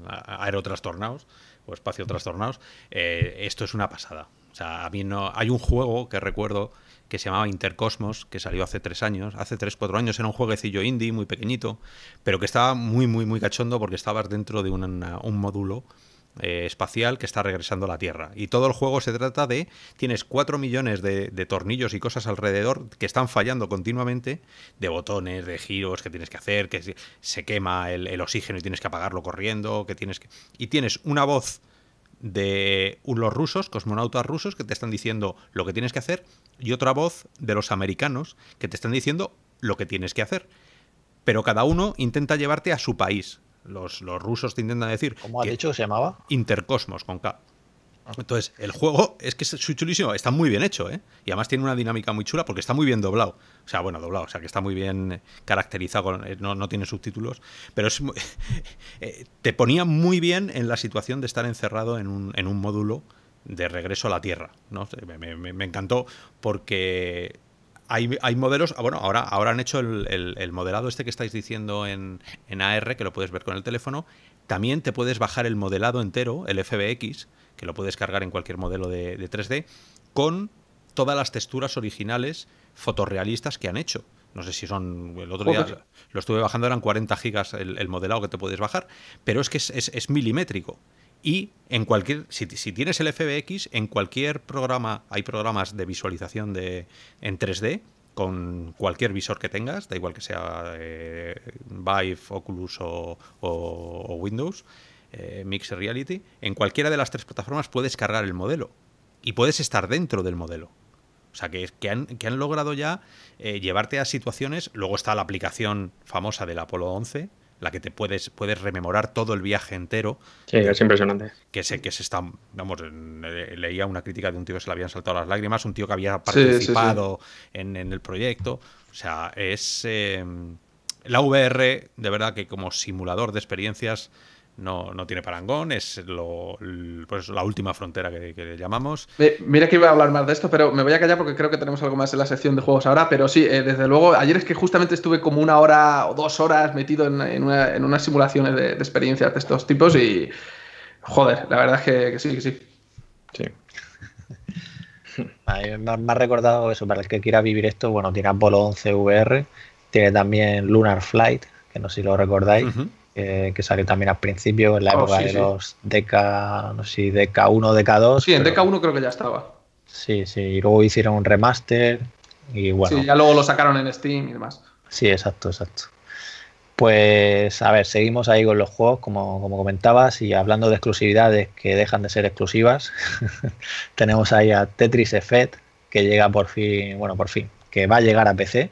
Trastornados o espacio trastornados, eh, esto es una pasada. O sea, a mí no. Hay un juego que recuerdo que se llamaba Intercosmos, que salió hace tres años, hace tres, cuatro años, era un jueguecillo indie muy pequeñito, pero que estaba muy, muy, muy cachondo porque estabas dentro de un módulo eh, espacial que está regresando a la Tierra. Y todo el juego se trata de, tienes cuatro millones de, tornillos y cosas alrededor que están fallando continuamente, de botones, de giros que tienes que hacer, que se quema el, oxígeno y tienes que apagarlo corriendo, que tienes Y tienes una voz de los rusos, cosmonautas rusos, que te están diciendo lo que tienes que hacer, y otra voz de los americanos, que te están diciendo lo que tienes que hacer. Pero cada uno intenta llevarte a su país. Los, rusos te intentan decir. ¿Cómo ha dicho se llamaba? Intercosmos, con K. Ah. Entonces, el juego es que es chulísimo, está muy bien hecho, ¿eh? Y además tiene una dinámica muy chula porque está muy bien doblado. O sea, bueno, doblado, o sea, que está muy bien eh, caracterizado, eh, no, tiene subtítulos, pero es eh, te ponía muy bien en la situación de estar encerrado en un, módulo de regreso a la Tierra, ¿no? me encantó porque hay, modelos, ah, bueno, ahora, ahora han hecho el, modelado este que estáis diciendo en, AR, que lo puedes ver con el teléfono. También te puedes bajar el modelado entero, el FBX, que lo puedes cargar en cualquier modelo de, 3D, con todas las texturas originales fotorrealistas que han hecho. No sé si son. El otro día lo estuve bajando, eran 40 gigas el, modelado que te puedes bajar, pero es que es milimétrico y en cualquier, si, tienes el FBX, en cualquier programa, hay programas de visualización de, en 3D con cualquier visor que tengas, da igual que sea eh, Vive, Oculus o, Windows, eh, Mixed Reality, en cualquiera de las tres plataformas puedes cargar el modelo y puedes estar dentro del modelo. O sea, que, que, han, que han, logrado ya eh, llevarte a situaciones. Luego está la aplicación famosa del Apolo 11, la que te puedes, puedes rememorar todo el viaje entero. Sí, es impresionante. Que que se está, vamos, leía una crítica de un tío que se le habían saltado las lágrimas, un tío que había participado En, el proyecto. O sea, es... Eh, la VR, de verdad que como simulador de experiencias, no, tiene parangón, es lo, pues, la última frontera que, llamamos. mira que iba a hablar más de esto, pero me voy a callar porque creo que tenemos algo más en la sección de juegos ahora, pero sí, eh, desde luego, ayer es que justamente estuve como una hora o dos horas metido en, unas simulaciones de, experiencias de estos tipos y, joder, la verdad es que, sí, que sí. Sí. me, me ha recordado eso, para el que quiera vivir esto, bueno, tiene Apollo 11 VR, tiene también Lunar Flight, que no sé si lo recordáis. Eh, que salió también al principio, en la oh, época de los DK, no sé, DK1, DK2. Sí, en DK1 creo que ya estaba. Sí, sí, y luego hicieron un remaster y bueno. Sí, ya luego lo sacaron en Steam y demás. Sí, exacto, exacto. Pues a ver, seguimos ahí con los juegos, como, como comentabas, y hablando de exclusividades que dejan de ser exclusivas, tenemos ahí a Tetris Effect, que llega por fin, bueno, por fin, que va a llegar a PC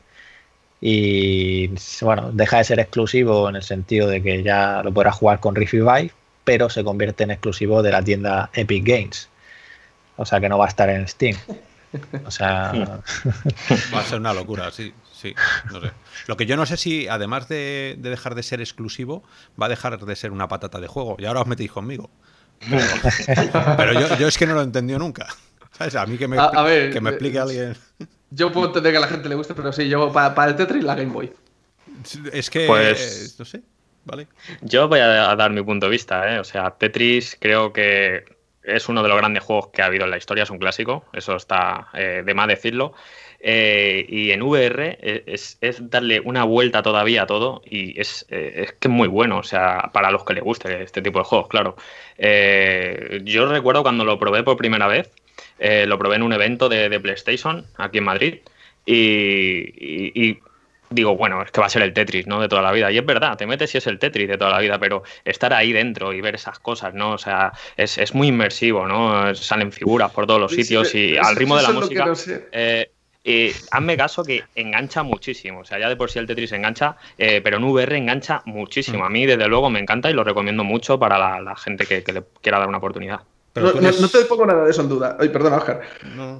y bueno, deja de ser exclusivo en el sentido de que ya lo podrás jugar con Rift Vive, pero se convierte en exclusivo de la tienda Epic Games. O sea que no va a estar en Steam. O sea. Va a ser una locura, sí. Sí, Lo que yo no sé si, además de, dejar de ser exclusivo, va a dejar de ser una patata de juego. Y ahora os metéis conmigo. Pero yo, es que no lo entendió nunca. A mí que me eh, explique alguien. Yo puedo entender que a la gente le guste, pero sí, yo para, el Tetris la Game Boy. Es que, pues, no sé, vale. Yo voy a, dar mi punto de vista, ¿eh? O sea, Tetris creo que es uno de los grandes juegos que ha habido en la historia, es un clásico, eso está eh, de más decirlo. Eh, y en VR e, es, darle una vuelta todavía a todo y es, eh, es, que es muy bueno, o sea, para los que les guste este tipo de juegos, claro. yo recuerdo cuando lo probé por primera vez, eh, lo probé en un evento de, PlayStation aquí en Madrid y, digo, bueno, es que va a ser el Tetris, ¿no? De toda la vida. Y es verdad, te metes y es el Tetris de toda la vida, pero estar ahí dentro y ver esas cosas, ¿no? O sea, es, muy inmersivo, ¿no? Salen figuras por todos los sitios y al ritmo de la música... Eh, hazme caso que engancha muchísimo. O sea, ya de por sí el Tetris engancha, eh, pero en VR engancha muchísimo. Mm. A mí, desde luego, me encanta y lo recomiendo mucho para la, gente que le quiera dar una oportunidad no, te pongo nada de eso en duda. Ay, perdona, Oscar.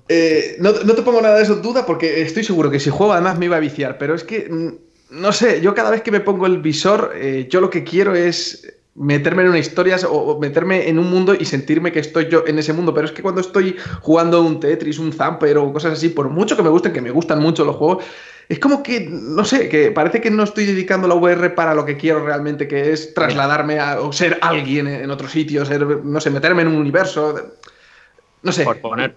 Eh, no. te pongo nada de eso en duda porque estoy seguro que si juego además me iba a viciar. Pero es que, mm, no sé, yo cada vez que me pongo el visor, eh, yo lo que quiero es meterme en una historia o meterme en un mundo y sentirme que estoy yo en ese mundo. Pero es que cuando estoy jugando un Tetris, un Zamper o cosas así, por mucho que me gusten, que me gustan mucho los juegos, es como que, no sé, que parece que no estoy dedicando la VR para lo que quiero realmente, que es trasladarme a, o ser alguien en otro sitio, no sé, meterme en un universo. No sé. Por poner,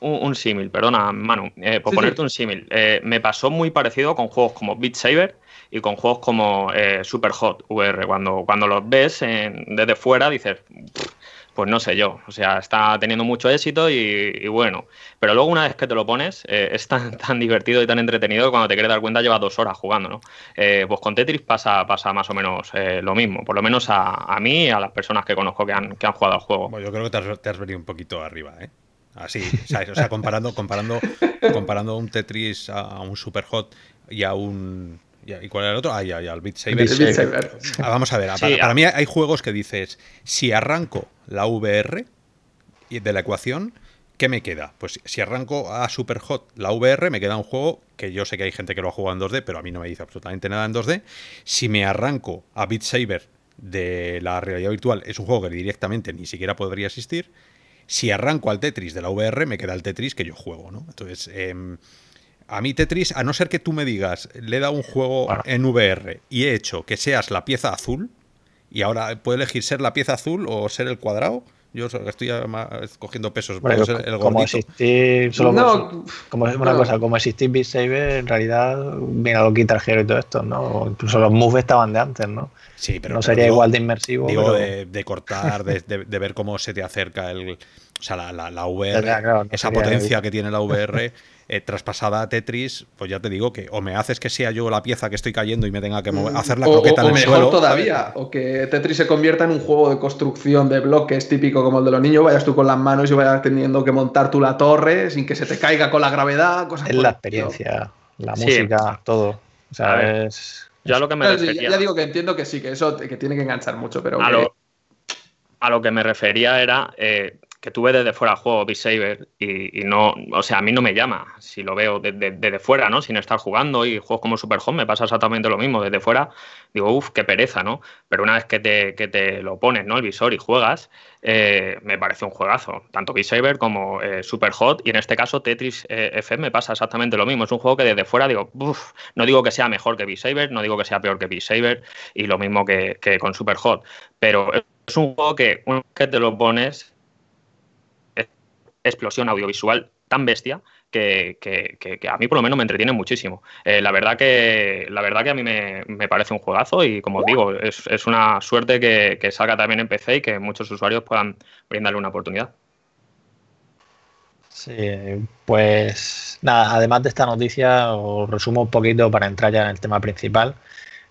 un, símil, perdona, Manu, eh, por ponerte un símil. Eh, me pasó muy parecido con juegos como Beat Saber y con juegos como eh, Super Hot VR. Cuando, cuando los ves desde fuera dices, pues no sé yo. O sea, está teniendo mucho éxito y, bueno. Pero luego una vez que te lo pones, eh, es tan, divertido y tan entretenido que cuando te quieres dar cuenta llevas dos horas jugando, ¿no? Eh, pues con Tetris pasa, pasa más o menos eh, lo mismo. Por lo menos a, mí y a las personas que conozco que han, que han jugado al juego. yo creo que te has, venido un poquito arriba, ¿eh? Así, O sea, comparando, comparando, comparando un Tetris a, a un Superhot y a un ¿Y cuál era el otro? Ah, ya, ya, el Beat Saber. Ah, vamos a ver, para, mí hay juegos que dices, si arranco la VR de la ecuación, ¿qué me queda? Pues si arranco a Super Hot la VR, me queda un juego que yo sé que hay gente que lo ha jugado en 2D, pero a mí no me dice absolutamente nada en 2D. Si me arranco a Beat Saber de la realidad virtual, es un juego que directamente ni siquiera podría existir. Si arranco al Tetris de la VR, me queda el Tetris que yo juego, ¿no? Entonces... Em, a mí Tetris, a no ser que tú me digas, le he dado un juego en VR y he hecho que seas la pieza azul, y ahora puedo elegir ser la pieza azul o ser el cuadrado. Yo estoy cogiendo pesos. ser el como existir, como, es una cosa, como existir Beat Saber, en realidad, mira lo que y todo esto, ¿no? Incluso los moves estaban de antes, ¿no? Sí, pero. No sería igual de inmersivo. Digo, de, cortar, de, ver cómo se te acerca el, o sea, la, VR, esa potencia que tiene la VR eh, traspasada a Tetris, pues ya te digo que o me haces que sea yo la pieza que estoy cayendo y me tenga que mm, hacer la croqueta o, en el mejor todavía, o que Tetris se convierta en un juego de construcción de bloques típico como el de los niños, vayas tú con las manos y vayas teniendo que montar tú la torre sin que se te caiga con la gravedad, cosas Es la experiencia, la música, todo. O sea, lo que me refería. Ya, digo que entiendo que sí, que eso que tiene que enganchar mucho, pero. A, lo, que me refería era eh, que tú ves desde fuera juego Beat Saber y, no, o sea, a mí no me llama si lo veo desde, fuera, ¿no? Sin estar jugando y juegos como Super hot me pasa exactamente lo mismo desde fuera, digo, uff, qué pereza, ¿no? Pero una vez que te, lo pones, ¿no? El visor y juegas, eh, me parece un juegazo, tanto Beat Saber como eh, Super Hot y en este caso Tetris eh, FM me pasa exactamente lo mismo, es un juego que desde fuera digo, uff, no digo que sea mejor que Beat Saber, no digo que sea peor que Beat Saber y lo mismo que, que con Super Hot, pero es un juego que una vez que te lo pones explosión audiovisual tan bestia que, a mí por lo menos me entretiene muchísimo. Eh, la, verdad que, la verdad que a mí me, parece un juegazo y como os digo, es, una suerte que, salga también en PC y que muchos usuarios puedan brindarle una oportunidad. Sí, pues nada, además de esta noticia, os resumo un poquito para entrar ya en el tema principal.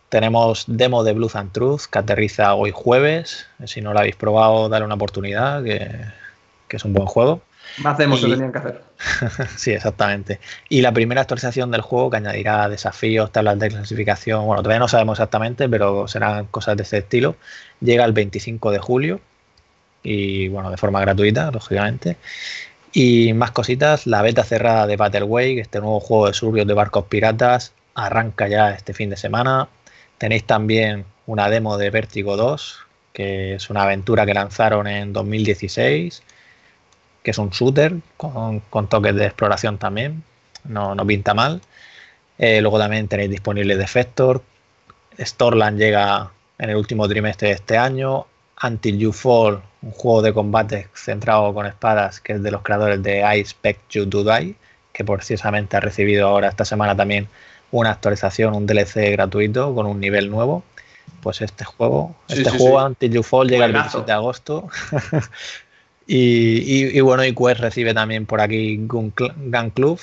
Tenemos demo de Blues and Truth que aterriza hoy jueves. Si no lo habéis probado, dale una oportunidad, que es un buen juego. Más demos que tenían que hacer. sí, exactamente. Y la primera actualización del juego que añadirá desafíos, tablas de clasificación, bueno, todavía no sabemos exactamente, pero serán cosas de este estilo. Llega el 25 de julio y, bueno, de forma gratuita, lógicamente. Y más cositas, la beta cerrada de Battleway, este nuevo juego de surbios de barcos piratas, arranca ya este fin de semana. Tenéis también una demo de Vértigo 2, que es una aventura que lanzaron en 2016 que es un shooter con, toques de exploración también, no, no pinta mal. Eh, luego también tenéis disponible Defector, Storland llega en el último trimestre de este año, Until You Fall, un juego de combate centrado con espadas que es de los creadores de I Expect You to Die, que precisamente ha recibido ahora esta semana también una actualización, un DLC gratuito con un nivel nuevo. Pues este juego, este juego Until You Fall llega el 27 de agosto Y, bueno, y, bueno, recibe también por aquí Gun Club.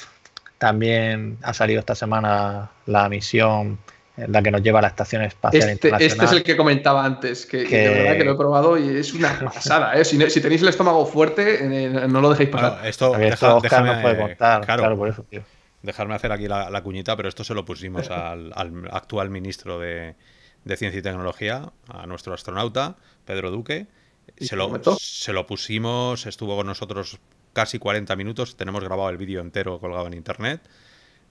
También ha salido esta semana la misión eh, la que nos lleva a la Estación Espacial este, Internacional. Este es el que comentaba antes, que, De verdad que lo he probado y es una pasada. ¿eh? Si, tenéis el estómago fuerte, eh, no lo dejéis pasar. esto, puede contar, Dejarme hacer aquí la, cuñita, pero esto se lo pusimos al, actual ministro de Ciencia y Tecnología, a nuestro astronauta, Pedro Duque, se lo, se lo, pusimos, estuvo con nosotros casi 40 minutos, tenemos grabado el vídeo entero colgado en internet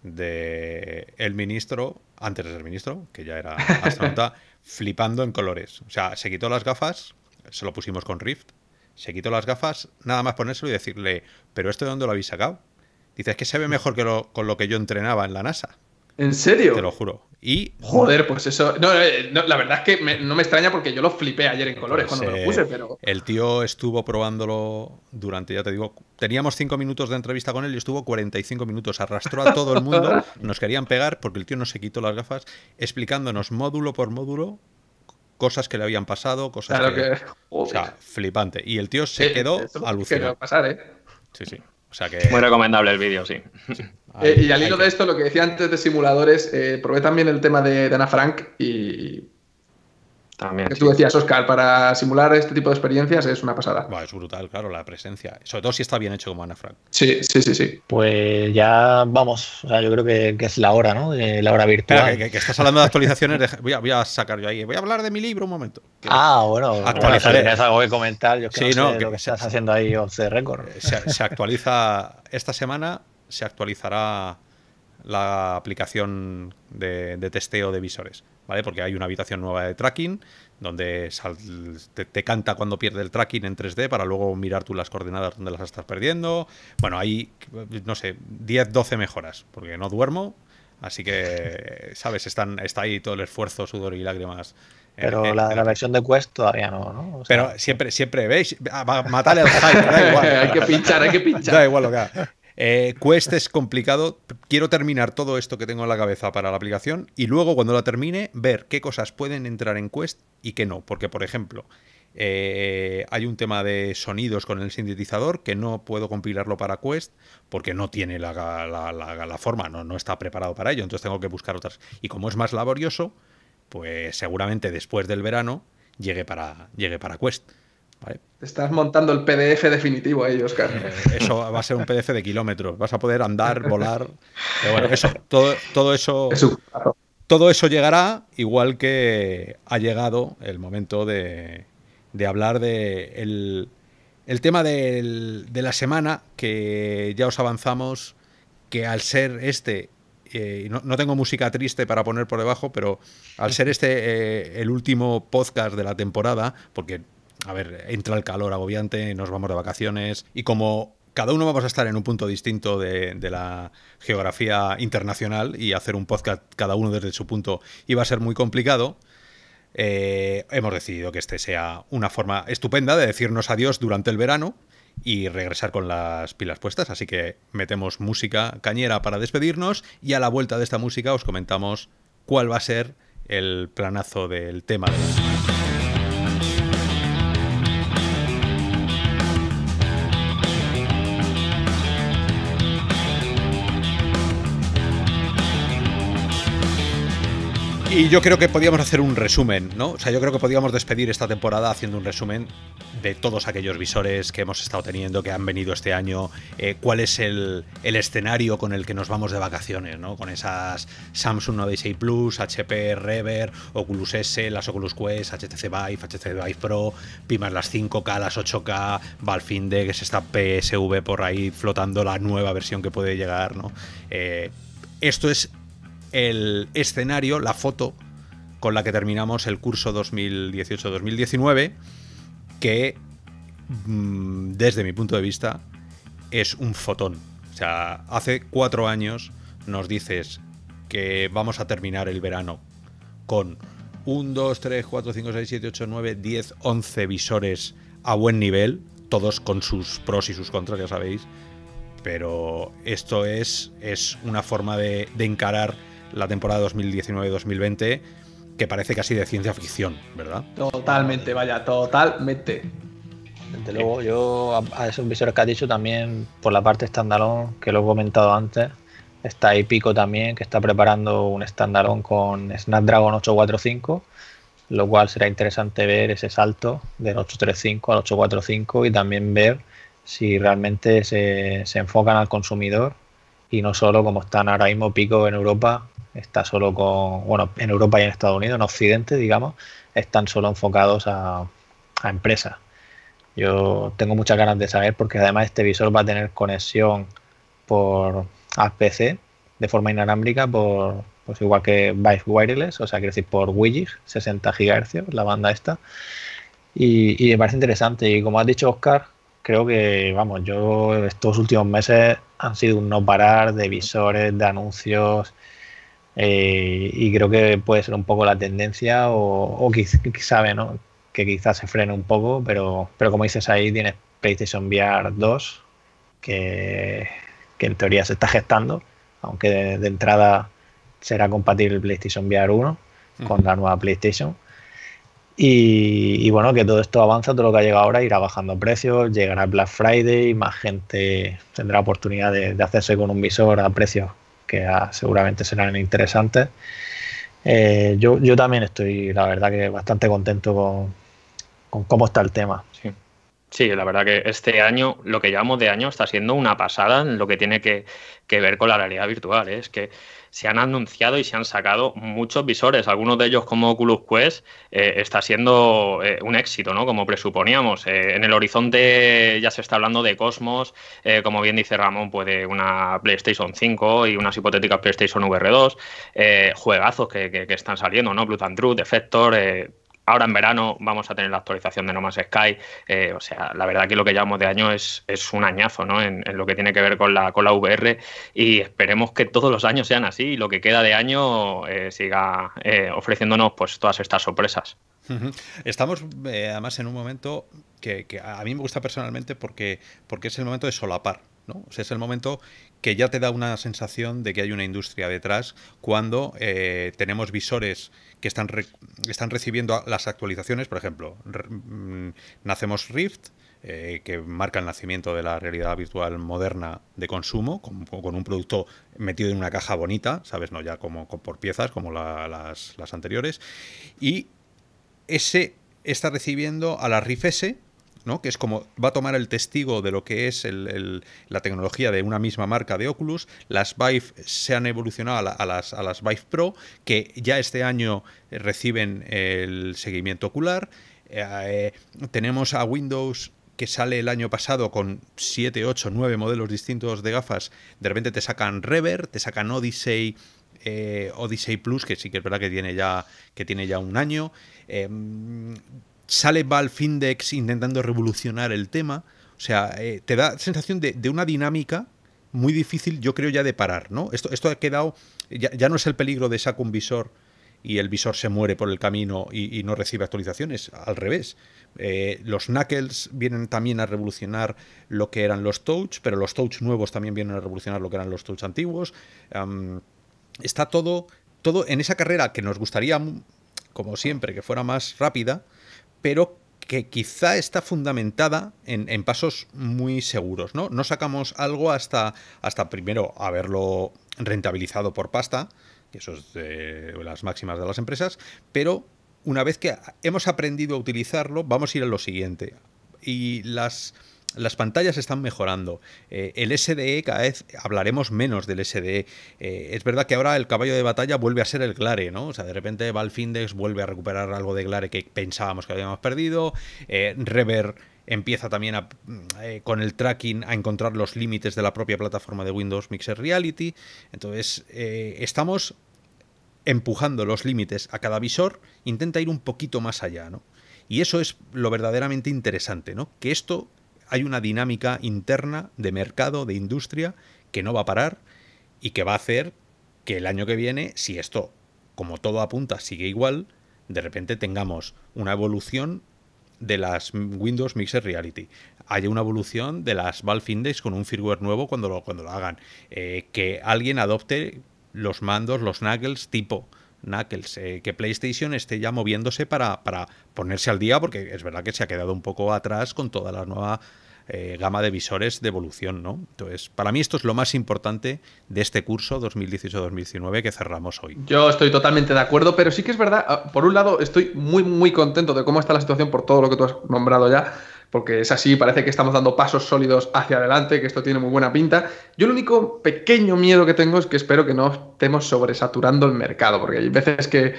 de el ministro, antes de ser ministro, que ya era astronauta, flipando en colores. O sea, se quitó las gafas, se lo pusimos con Rift, se quitó las gafas, nada más ponérselo y decirle, pero esto de dónde lo habéis sacado? Dice, es que se ve mejor que lo, con lo que yo entrenaba en la NASA. ¿En serio? Te lo juro. Joder, pues eso. Eh, no, la verdad es que no me extraña porque yo lo flipé ayer en colores cuando me lo puse, pero. El tío estuvo probándolo durante, ya te digo, teníamos 5 minutos de entrevista con él y estuvo 45 minutos. Arrastró a todo el mundo, nos querían pegar porque el tío no se quitó las gafas, explicándonos módulo por módulo cosas que le habían pasado, cosas claro que. O sea, flipante. Y el tío se quedó alucinado. Que pasar, ¿eh? Sí, sí. O sea que... Muy recomendable el vídeo, sí. Eh, y al hilo de esto, lo que decía antes de simuladores, eh, probé también el tema de, Ana Frank y. También. Que tú decías, Oscar, para simular este tipo de experiencias es una pasada. es brutal, claro, la presencia. Sobre todo si está bien hecho como Ana Frank. Sí, sí, sí, sí. Pues ya vamos. yo creo que, es la hora, ¿no? la hora virtual. que, estás hablando de actualizaciones. Voy, a, voy, a, sacar yo ahí. Voy a hablar de mi libro un momento. Ah, bueno. Actualizaré. es algo que comentar. Yo creo que no, lo que estás haciendo ahí off record. se actualiza esta semana se actualizará la aplicación de, testeo de visores, ¿vale? Porque hay una habitación nueva de tracking donde te, canta cuando pierde el tracking en 3D para luego mirar tú las coordenadas donde las estás perdiendo. Bueno, hay, no sé, 10, 12 mejoras, porque no duermo, así que, ¿sabes? Están, está ahí todo el esfuerzo, sudor y lágrimas. Pero la, versión de Quest todavía no, ¿no? pero siempre, siempre, ¿veis? Ah, Matale al hype, da igual. hay que pinchar, hay que pinchar. Da igual lo que haga. Quest eh, es complicado. Quiero terminar todo esto que tengo en la cabeza para la aplicación y luego cuando la termine ver qué cosas pueden entrar en Quest y qué no. Porque, por ejemplo, eh, hay un tema de sonidos con el sintetizador que no puedo compilarlo para Quest porque no tiene la, forma, no, no, está preparado para ello. Entonces tengo que buscar otras. Y como es más laborioso, pues seguramente después del verano llegue para, llegue para Quest estás montando el PDF definitivo ahí, Oscar. Eh, eso va a ser un PDF de kilómetros. Vas a poder andar, volar. bueno, eso, todo, todo eso. Todo eso llegará, igual que ha llegado el momento de, hablar de el, tema de la semana, que ya os avanzamos, que al ser este eh, no, tengo música triste para poner por debajo, pero al ser este eh, el último podcast de la temporada, porque a ver, entra el calor agobiante, nos vamos de vacaciones y como cada uno vamos a estar en un punto distinto de, la geografía internacional y hacer un podcast cada uno desde su punto iba a ser muy complicado. Eh, hemos decidido que este sea una forma estupenda de decirnos adiós durante el verano y regresar con las pilas puestas. Así que metemos música cañera para despedirnos y a la vuelta de esta música os comentamos cuál va a ser el planazo del tema de Y yo creo que podíamos hacer un resumen, ¿no? O sea, yo creo que podíamos despedir esta temporada haciendo un resumen de todos aquellos visores que hemos estado teniendo, que han venido este año, eh, cuál es el, escenario con el que nos vamos de vacaciones, ¿no? Con esas Samsung 96 Plus, HP Reverb Oculus S, las Oculus Quest, HTC Vive, HTC Vive Pro, Pimas las 5K, las 8K, Valfinde, que es esta PSV por ahí flotando la nueva versión que puede llegar, ¿no? Eh, esto es el escenario, la foto con la que terminamos el curso 2018-2019, que mm, desde mi punto de vista es un fotón. O sea, hace cuatro años nos dices que vamos a terminar el verano con 1, 2, 3, 4, 5, 6, 7, 8, 9, 10, 11 visores a buen nivel, todos con sus pros y sus contras, ya sabéis. Pero esto es, es una forma de, de encarar la temporada 2019-2020 que parece casi de ciencia ficción, ¿verdad? Totalmente, vaya, totalmente. Desde luego, yo a, esos visores que ha dicho también, por la parte standalone, que lo he comentado antes, está ahí Pico también, que está preparando un standalone con Snapdragon 845, lo cual será interesante ver ese salto del 835 al 845 y también ver si realmente se, se enfocan al consumidor y no solo como están ahora mismo Pico en Europa, Está solo con, bueno, en Europa y en Estados Unidos, en Occidente, digamos, están solo enfocados a, empresas. Yo tengo muchas ganas de saber porque además este visor va a tener conexión por APC de forma inalámbrica, por, pues igual que Vice Wireless, o sea, quiero decir, por WIGIG, 60 GHz, la banda esta. Y, y, me parece interesante. Y como has dicho, Oscar, creo que, vamos, yo estos últimos meses han sido un no parar de visores, de anuncios, eh, y creo que puede ser un poco la tendencia o, o sabe, ¿no? Que quizás se frene un poco, pero, pero como dices ahí, tienes PlayStation VR 2, que, en teoría se está gestando, aunque de, entrada será compatible el PlayStation VR 1 con la nueva PlayStation. Y, bueno, que todo esto avanza, todo lo que ha llegado ahora irá bajando precios, llegará Black Friday, más gente tendrá oportunidad de hacerse con un visor a precios que seguramente serán interesantes. Eh, yo, yo también estoy, la verdad, que bastante contento con, cómo está el tema. Sí. Sí, la verdad que este año, lo que llamamos de año, está siendo una pasada en lo que tiene que, ver con la realidad virtual. ¿eh? Es que se han anunciado y se han sacado muchos visores. Algunos de ellos, como Oculus Quest, eh, está siendo eh, un éxito, ¿no? Como presuponíamos. Eh, en el horizonte ya se está hablando de Cosmos, como bien dice Ramón, pues de una PlayStation 5 y unas hipotéticas PlayStation VR 2, juegazos que, que, están saliendo, ¿no? Blood and True, Defector Ahora en verano vamos a tener la actualización de No Man's Sky. Eh, o sea, la verdad que lo que llevamos de año es, es un añazo, ¿no? En, lo que tiene que ver con la, VR. Y esperemos que todos los años sean así y lo que queda de año eh, siga eh, ofreciéndonos pues todas estas sorpresas. Estamos además en un momento que, a mí me gusta personalmente porque, porque es el momento de solapar. ¿no? es el momento que ya te da una sensación de que hay una industria detrás cuando eh, tenemos visores que están, están recibiendo las actualizaciones, por ejemplo, mm, nacemos Rift, eh, que marca el nacimiento de la realidad virtual moderna de consumo, con, un producto metido en una caja bonita, ¿sabes? No ya como, por piezas, como las, las, anteriores. Y ese está recibiendo a la Rift S, que es como va a tomar el testigo de lo que es la tecnología de una misma marca de Oculus. Las Vive se han evolucionado a, las, a las Vive Pro, que ya este año reciben el seguimiento ocular. Eh, eh, tenemos a Windows que sale el año pasado con 7, 8, 9 modelos distintos de gafas. De repente te sacan Rever, te sacan eh, Odyssey. Plus, que sí que es verdad que tiene ya, que tiene ya un año. Em, sale Valfindex intentando revolucionar el tema. O sea, eh, te da sensación de, una dinámica muy difícil, yo creo, ya de parar, ¿no? Esto, ha quedado. Ya, no es el peligro de saco un visor y el visor se muere por el camino y, no recibe actualizaciones. Al revés. Eh, los Knuckles vienen también a revolucionar lo que eran los Touch, pero los Touch nuevos también vienen a revolucionar lo que eran los Touch antiguos. está todo, todo en esa carrera que nos gustaría, como siempre, que fuera más rápida pero que quizá está fundamentada en, pasos muy seguros, ¿no? No sacamos algo hasta, hasta primero haberlo rentabilizado por pasta, que eso es de las máximas de las empresas, pero una vez que hemos aprendido a utilizarlo, vamos a ir a lo siguiente. Y las las pantallas están mejorando. Eh, el SDE cada vez hablaremos menos del SDE. Eh, es verdad que ahora el caballo de batalla vuelve a ser el Glare, ¿no? O sea, de repente Valfindex vuelve a recuperar algo de Glare que pensábamos que habíamos perdido. Eh, Rever empieza también mm, con el tracking a encontrar los límites de la propia plataforma de Windows Mixer Reality. Entonces, estamos empujando los límites a cada visor, intenta ir un poquito más allá, ¿no? Y eso es lo verdaderamente interesante, ¿no? Que esto hay una dinámica interna de mercado, de industria, que no va a parar y que va a hacer que el año que viene, si esto, como todo apunta, sigue igual, de repente tengamos una evolución de las Windows Mixed Reality. Hay una evolución de las Valve Index con un firmware nuevo cuando lo, cuando lo hagan. Eh, que alguien adopte los mandos, los Knuckles tipo Knuckles. Eh, que PlayStation esté ya moviéndose para, para ponerse al día porque es verdad que se ha quedado un poco atrás con toda la nueva eh, gama de visores de evolución, ¿no? Entonces, para mí esto es lo más importante de este curso 2018-2019 que cerramos hoy. Yo estoy totalmente de acuerdo, pero sí que es verdad, ah, por un lado estoy muy, muy contento de cómo está la situación por todo lo que tú has nombrado ya, porque es así, parece que estamos dando pasos sólidos hacia adelante, que esto tiene muy buena pinta. Yo el único pequeño miedo que tengo es que espero que no estemos sobresaturando el mercado, porque hay veces que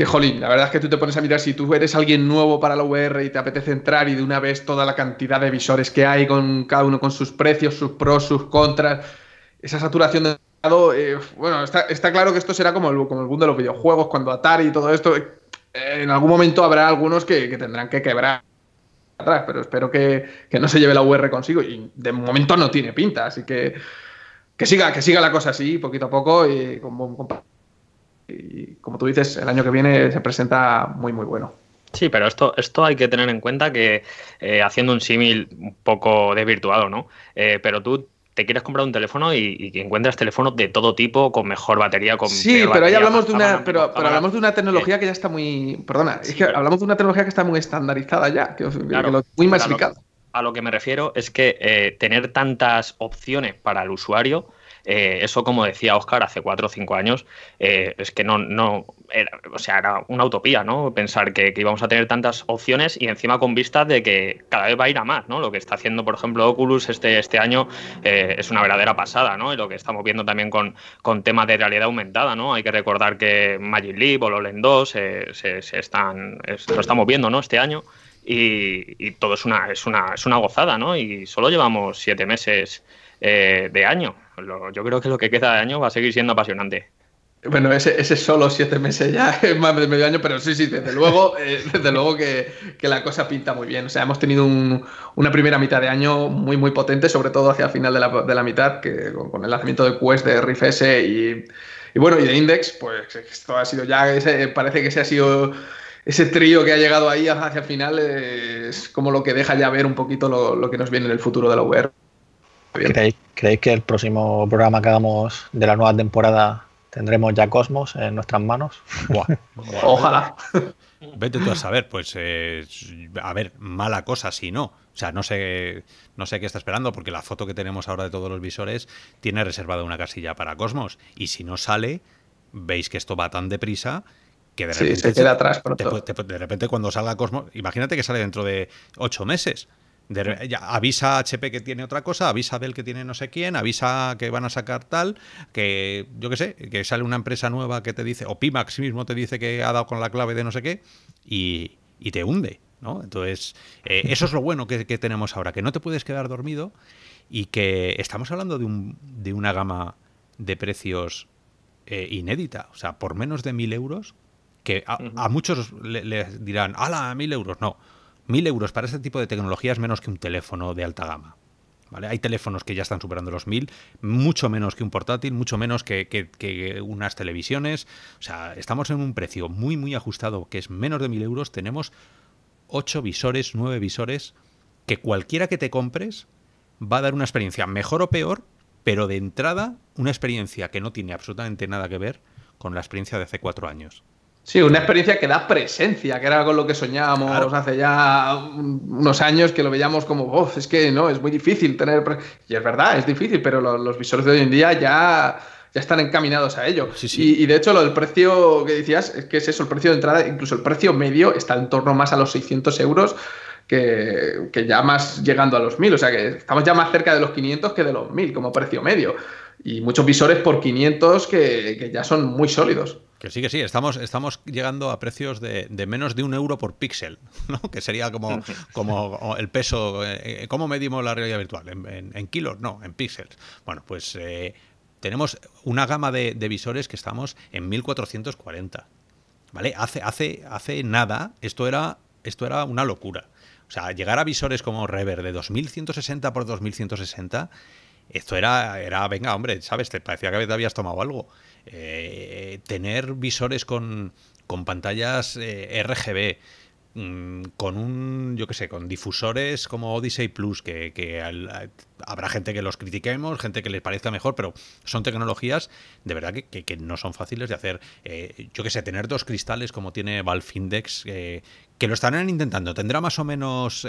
que jolín, la verdad es que tú te pones a mirar si tú eres alguien nuevo para la VR y te apetece entrar y de una vez toda la cantidad de visores que hay con cada uno con sus precios, sus pros, sus contras, esa saturación de mercado, eh, bueno, está, claro que esto será como el, como boom de los videojuegos, cuando Atari y todo esto, eh, en algún momento habrá algunos que, tendrán que quebrar atrás, pero espero que, no se lleve la VR consigo y de momento no tiene pinta, así que que siga, que siga la cosa así, poquito a poco, y con, y como tú dices, el año que viene se presenta muy, muy bueno. Sí, pero esto, esto hay que tener en cuenta que eh, haciendo un símil un poco desvirtuado, ¿no? Eh, pero tú te quieres comprar un teléfono y, y, encuentras teléfonos de todo tipo, con mejor batería, con Sí, pero ahí hablamos de una, pero, hablamos de una tecnología eh, que ya está muy. Perdona, es que hablamos de una tecnología que está muy estandarizada ya, que, muy masificada. a lo que me refiero es que tener tantas opciones para el usuario eh, eso, como decía Oscar, hace cuatro o cinco años, eh, es que no, no era, o sea, era una utopía, ¿no? Pensar que, íbamos a tener tantas opciones y encima con vistas de que cada vez va a ir a más, ¿no? Lo que está haciendo, por ejemplo, Oculus este, este año eh, es una verdadera pasada, ¿no? Y lo que estamos viendo también con, con temas de realidad aumentada, ¿no? Hay que recordar que Magic Leap o Lolen 2 se, están, lo estamos viendo, ¿no? Este año. Y, y, todo es una, es una, es una gozada, ¿no? Y solo llevamos siete meses eh, de año. yo creo que lo que queda de año va a seguir siendo apasionante. Bueno, ese, solo siete meses ya es más de medio año, pero sí, sí, desde luego, eh, desde luego que, la cosa pinta muy bien. O sea, hemos tenido una primera mitad de año muy, muy potente, sobre todo hacia el final de la, mitad, que con, el lanzamiento de Quest, de Riff S y, bueno, y de Index, pues esto ha sido ya, parece que se ha sido ese trío que ha llegado ahí hacia el final, es como lo que deja ya ver un poquito lo, que nos viene en el futuro de la VR. ¿Creéis, que el próximo programa que hagamos de la nueva temporada tendremos ya Cosmos en nuestras manos? Ojalá. Vete tú a saber, pues, eh, a ver, mala cosa si no. O sea, no sé, no sé qué está esperando, porque la foto que tenemos ahora de todos los visores tiene reservada una casilla para Cosmos. Y si no sale, veis que esto va tan deprisa que de repente. atrás de repente, cuando salga Cosmos, imagínate que sale dentro de ocho meses avisa a HP que tiene otra cosa, avisa a que tiene no sé quién, avisa que van a sacar tal, que yo qué sé, que sale una empresa nueva que te dice, o Pimax mismo te dice que ha dado con la clave de no sé qué, y, te hunde. ¿no? Entonces, eh, eso es lo bueno que, tenemos ahora, que no te puedes quedar dormido y que estamos hablando de, un, de una gama de precios eh, inédita, o sea, por menos de mil euros, que a, muchos les dirán, ¡ala, mil euros! No, Mil euros para este tipo de tecnología es menos que un teléfono de alta gama. Hay teléfonos que ya están superando los 1000, mucho menos que un portátil, mucho menos que, unas televisiones. O sea, estamos en un precio muy, muy ajustado, que es menos de 1000 euros. Tenemos ocho visores, nueve visores, que cualquiera que te compres va a dar una experiencia mejor o peor, pero de entrada una experiencia que no tiene absolutamente nada que ver con la experiencia de hace 4 años. Sí, una experiencia que da presencia, que era con lo que soñábamos hace ya unos años, que lo veíamos como, es que no, es muy difícil tener. Y es verdad, es difícil, pero los, visores de hoy en día ya, ya están encaminados a ello. Y, de hecho, lo del precio que decías, es que es eso, el precio de entrada, incluso el precio medio está en torno más a los 600 euros. Que, ya más llegando a los 1000, o sea que estamos ya más cerca de los 500 que de los 1000 como precio medio. Y muchos visores por 500 que ya son muy sólidos. Que sí, que sí, estamos, estamos llegando a precios de, menos de un euro por píxel, ¿no? que sería como, como el peso. Eh, ¿Cómo medimos la realidad virtual? ¿En, kilos? No, en píxeles. Bueno, pues eh, tenemos una gama de, visores que estamos en 1440. ¿Vale? Hace, hace, hace nada, esto era, esto era una locura. O sea, llegar a visores como Rever de 2160 por 2160, esto era, era venga, hombre, ¿sabes? Te parecía que habías tomado algo eh, tener visores con, con pantallas eh, RGB, mm, con un, yo qué sé, con difusores como Odyssey Plus, que, habrá gente que los critiquemos, gente que les parezca mejor, pero son tecnologías de verdad que, no son fáciles de hacer. Eh, yo qué sé, tener dos cristales como tiene Valve Index, eh, que lo estarán intentando, tendrá más o menos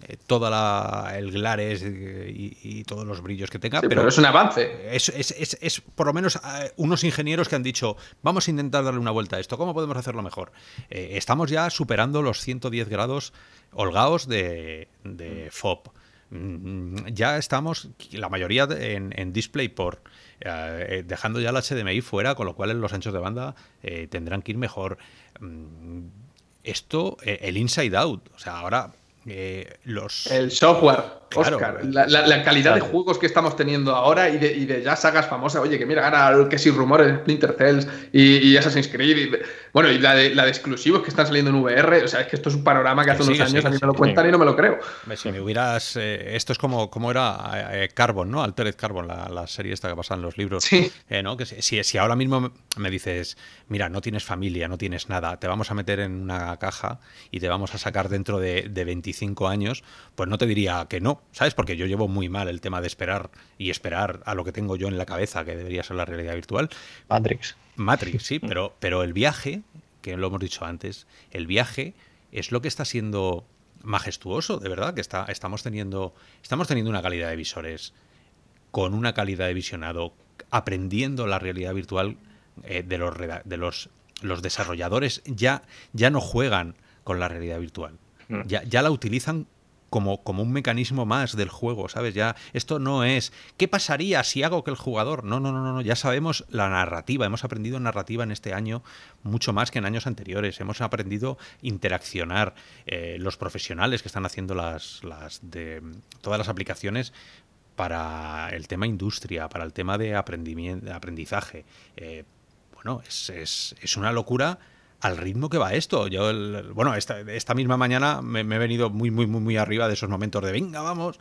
todo eh, toda el glares eh, y, todos los brillos que tenga. pero, es un avance. Es, por lo menos eh, unos ingenieros que han dicho, vamos a intentar darle una vuelta a esto, ¿cómo podemos hacerlo mejor? estamos ya superando los 110 grados holgados de, de FOB. Mm, ya estamos, la mayoría en, en display por dejando ya la HDMI fuera, con lo cual los anchos de banda tendrán que ir mejor. Mm, esto, el inside out. O sea, ahora eh, el software, Oscar, la, calidad de juegos que estamos teniendo ahora y de, ya sagas famosas, oye, que mira, ahora que sin rumores, Splinter Cells y, Assassin's Creed, y, bueno, y la de, la exclusivos que están saliendo en VR, o sea, es que esto es un panorama que hace unos años a mí me lo cuentan y no me lo creo. Si me hubieras, eh, esto es como, como era eh, Carbon, ¿no? Altered Carbon, la, serie esta que pasa en los libros, ¿no? Que si, ahora mismo me dices, mira, no tienes familia, no tienes nada, te vamos a meter en una caja y te vamos a sacar dentro de, de 20 25 años, pues no te diría que no, ¿sabes? Porque yo llevo muy mal el tema de esperar y esperar a lo que tengo yo en la cabeza, que debería ser la realidad virtual. Matrix. Matrix, sí, pero, pero el viaje, que lo hemos dicho antes, el viaje es lo que está siendo majestuoso, de verdad, que está, estamos, teniendo, estamos teniendo una calidad de visores con una calidad de visionado, aprendiendo la realidad virtual eh, de, los, de los, los desarrolladores ya, ya no juegan con la realidad virtual. Mm. Ya, ya la utilizan como, un mecanismo más del juego, ¿sabes? Ya esto no es ¿qué pasaría si hago que el jugador? No, no, no, no, ya sabemos la narrativa, hemos aprendido narrativa en este año mucho más que en años anteriores, hemos aprendido interaccionar eh, los profesionales que están haciendo las, las de todas las aplicaciones para el tema industria, para el tema de aprendizaje. Eh, bueno, es, es, es una locura al ritmo que va esto. Yo, bueno, esta, misma mañana me, he venido muy, muy, muy, muy arriba de esos momentos de venga, vamos.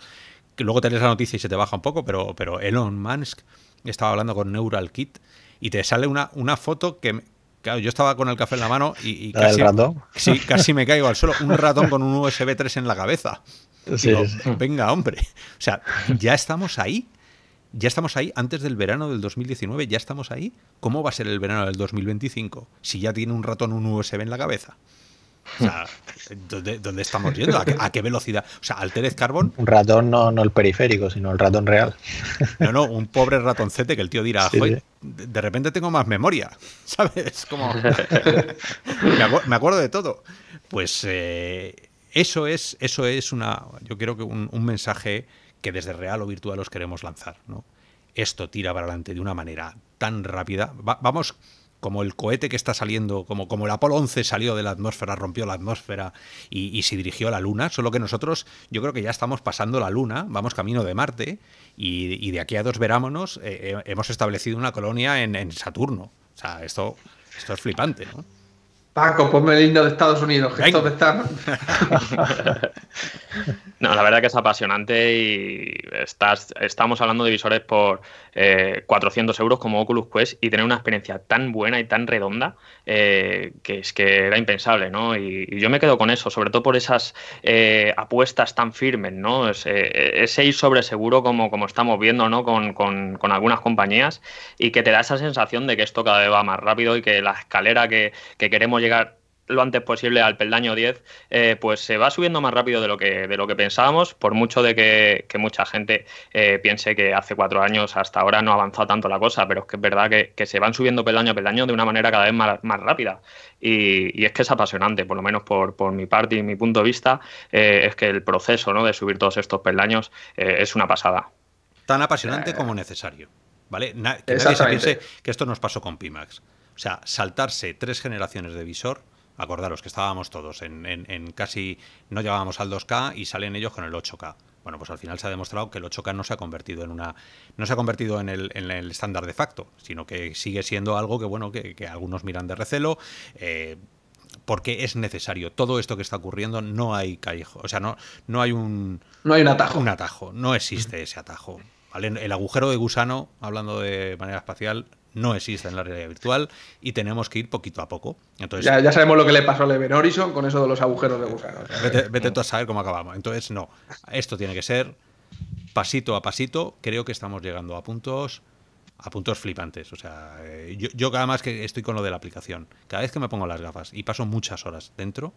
Que luego tenés la noticia y se te baja un poco, pero, pero Elon Musk estaba hablando con Neural Kit y te sale una, una foto que, yo estaba con el café en la mano y, casi, casi me caigo al suelo. Un ratón con un USB 3 en la cabeza. Venga, hombre. O sea, ya estamos ahí. Ya estamos ahí antes del verano del 2019, ya estamos ahí. ¿Cómo va a ser el verano del 2025 si ya tiene un ratón un USB en la cabeza? O sea, ¿dónde, estamos yendo? ¿A qué, velocidad? O sea, ¿al Terez Carbón? Un ratón, no, el periférico, sino el ratón real. No, no, un pobre ratoncete que el tío dirá, de repente tengo más memoria, ¿sabes? me, acuerdo de todo. Pues eh, eso es, eso es una. Yo creo que un mensaje que desde real o virtual los queremos lanzar. ¿no? Esto tira para adelante de una manera tan rápida. vamos como el cohete que está saliendo, como, como el Apolo 11 salió de la atmósfera, rompió la atmósfera y, y, se dirigió a la Luna, solo que nosotros yo creo que ya estamos pasando la Luna, vamos camino de Marte y, de aquí a dos verámonos eh, eh, hemos establecido una colonia en, Saturno. O sea, esto, esto es flipante, Paco, ponme el himno de Estados Unidos, No, la verdad que es apasionante y estás, estamos hablando de visores por 400 eh, euros como Oculus Quest y tener una experiencia tan buena y tan redonda eh, que es que era impensable, ¿no? Y, yo me quedo con eso, sobre todo por esas eh, apuestas tan firmes, ¿no? Ese, ir sobre seguro como, como estamos viendo, ¿no? Con, algunas compañías y que te da esa sensación de que esto cada vez va más rápido y que la escalera que, que queremos llegar lo antes posible al peldaño 10, eh, pues se va subiendo más rápido de lo que, de lo que pensábamos, por mucho de que, mucha gente eh, piense que hace cuatro años hasta ahora no ha avanzado tanto la cosa, pero es que es verdad que, se van subiendo peldaño a peldaño de una manera cada vez más, rápida. Y, es que es apasionante, por lo menos por, por mi parte y mi punto de vista, eh, es que el proceso de subir todos estos peldaños es una pasada. Tan apasionante como necesario. ¿Vale? que nadie se piense que esto nos pasó con Pimax. O sea, saltarse tres generaciones de visor Acordaros que estábamos todos en, casi, no llegábamos al 2K y salen ellos con el 8K. Bueno, pues al final se ha demostrado que el 8K no se ha convertido en una. no se ha convertido en el, estándar de facto, sino que sigue siendo algo que, bueno, que, algunos miran de recelo. Eh, porque es necesario. Todo esto que está ocurriendo no hay callejo, o sea, no, no hay un no hay un atajo, un atajo, no existe ese atajo. El agujero de gusano, hablando de manera espacial, no existe en la realidad virtual y tenemos que ir poquito a poco. Entonces, ya, sabemos lo que le pasó a Leven Horizon con eso de los agujeros de gusano. Vete, vete tú a saber cómo acabamos. Entonces, no, esto tiene que ser pasito a pasito. Creo que estamos llegando a puntos a puntos flipantes. O sea, eh, yo, yo, cada más que estoy con lo de la aplicación, cada vez que me pongo las gafas y paso muchas horas dentro,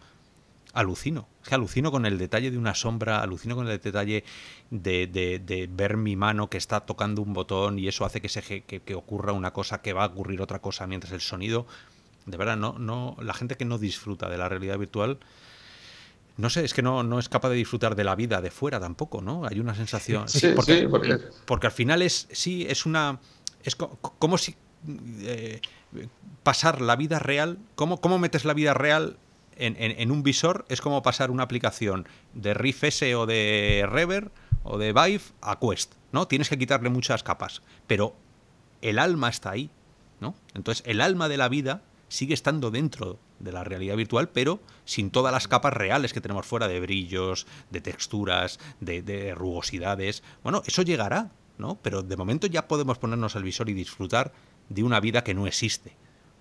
alucino. Es alucino con el detalle de una sombra, alucino con el detalle de, ver mi mano que está tocando un botón y eso hace que, se, que, ocurra una cosa, que va a ocurrir otra cosa mientras el sonido. De verdad, no, no, la gente que no disfruta de la realidad virtual, no sé, es que no, no es capaz de disfrutar de la vida de fuera tampoco, ¿no? Hay una sensación. Sí, porque, al final es, sí, es una. Es como si. Eh, pasar la vida real, ¿cómo, ¿cómo metes la vida real en, un visor es como pasar una aplicación de Riff S o de Rever o de Vive a Quest, ¿no? Tienes que quitarle muchas capas, pero el alma está ahí, ¿no? Entonces, el alma de la vida sigue estando dentro de la realidad virtual, pero sin todas las capas reales que tenemos fuera de brillos, de texturas, de, rugosidades. Bueno, eso llegará, ¿no? Pero de momento ya podemos ponernos el visor y disfrutar de una vida que no existe.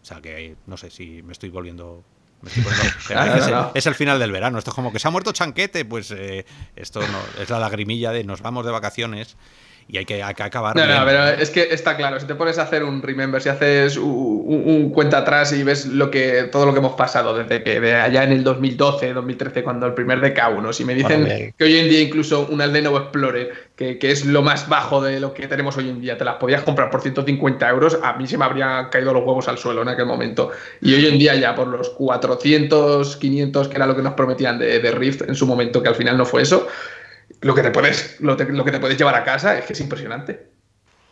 O sea que, no sé si me estoy volviendo pues, pues ah, es, el final del verano. Esto es como que se ha muerto Chanquete. Pues eh, esto no, es la lagrimilla de nos vamos de vacaciones y hay que, acabar. No, no, pero es que está claro, si te pones a hacer un remember, si haces un, cuenta atrás y ves lo que, todo lo que hemos pasado desde que allá en el 2012, 2013, cuando el primer DK1, si me dicen que hoy en día incluso un Aldeno Explorer, que, que, es lo más bajo de lo que tenemos hoy en día, te las podías comprar por 150 euros, a mí se me habrían caído los huevos al suelo en aquel momento. Y hoy en día ya por los 400, 500, que era lo que nos prometían de, de Rift en su momento, que al final no fue eso lo que te puedes, lo, que te puedes llevar a casa es que es impresionante.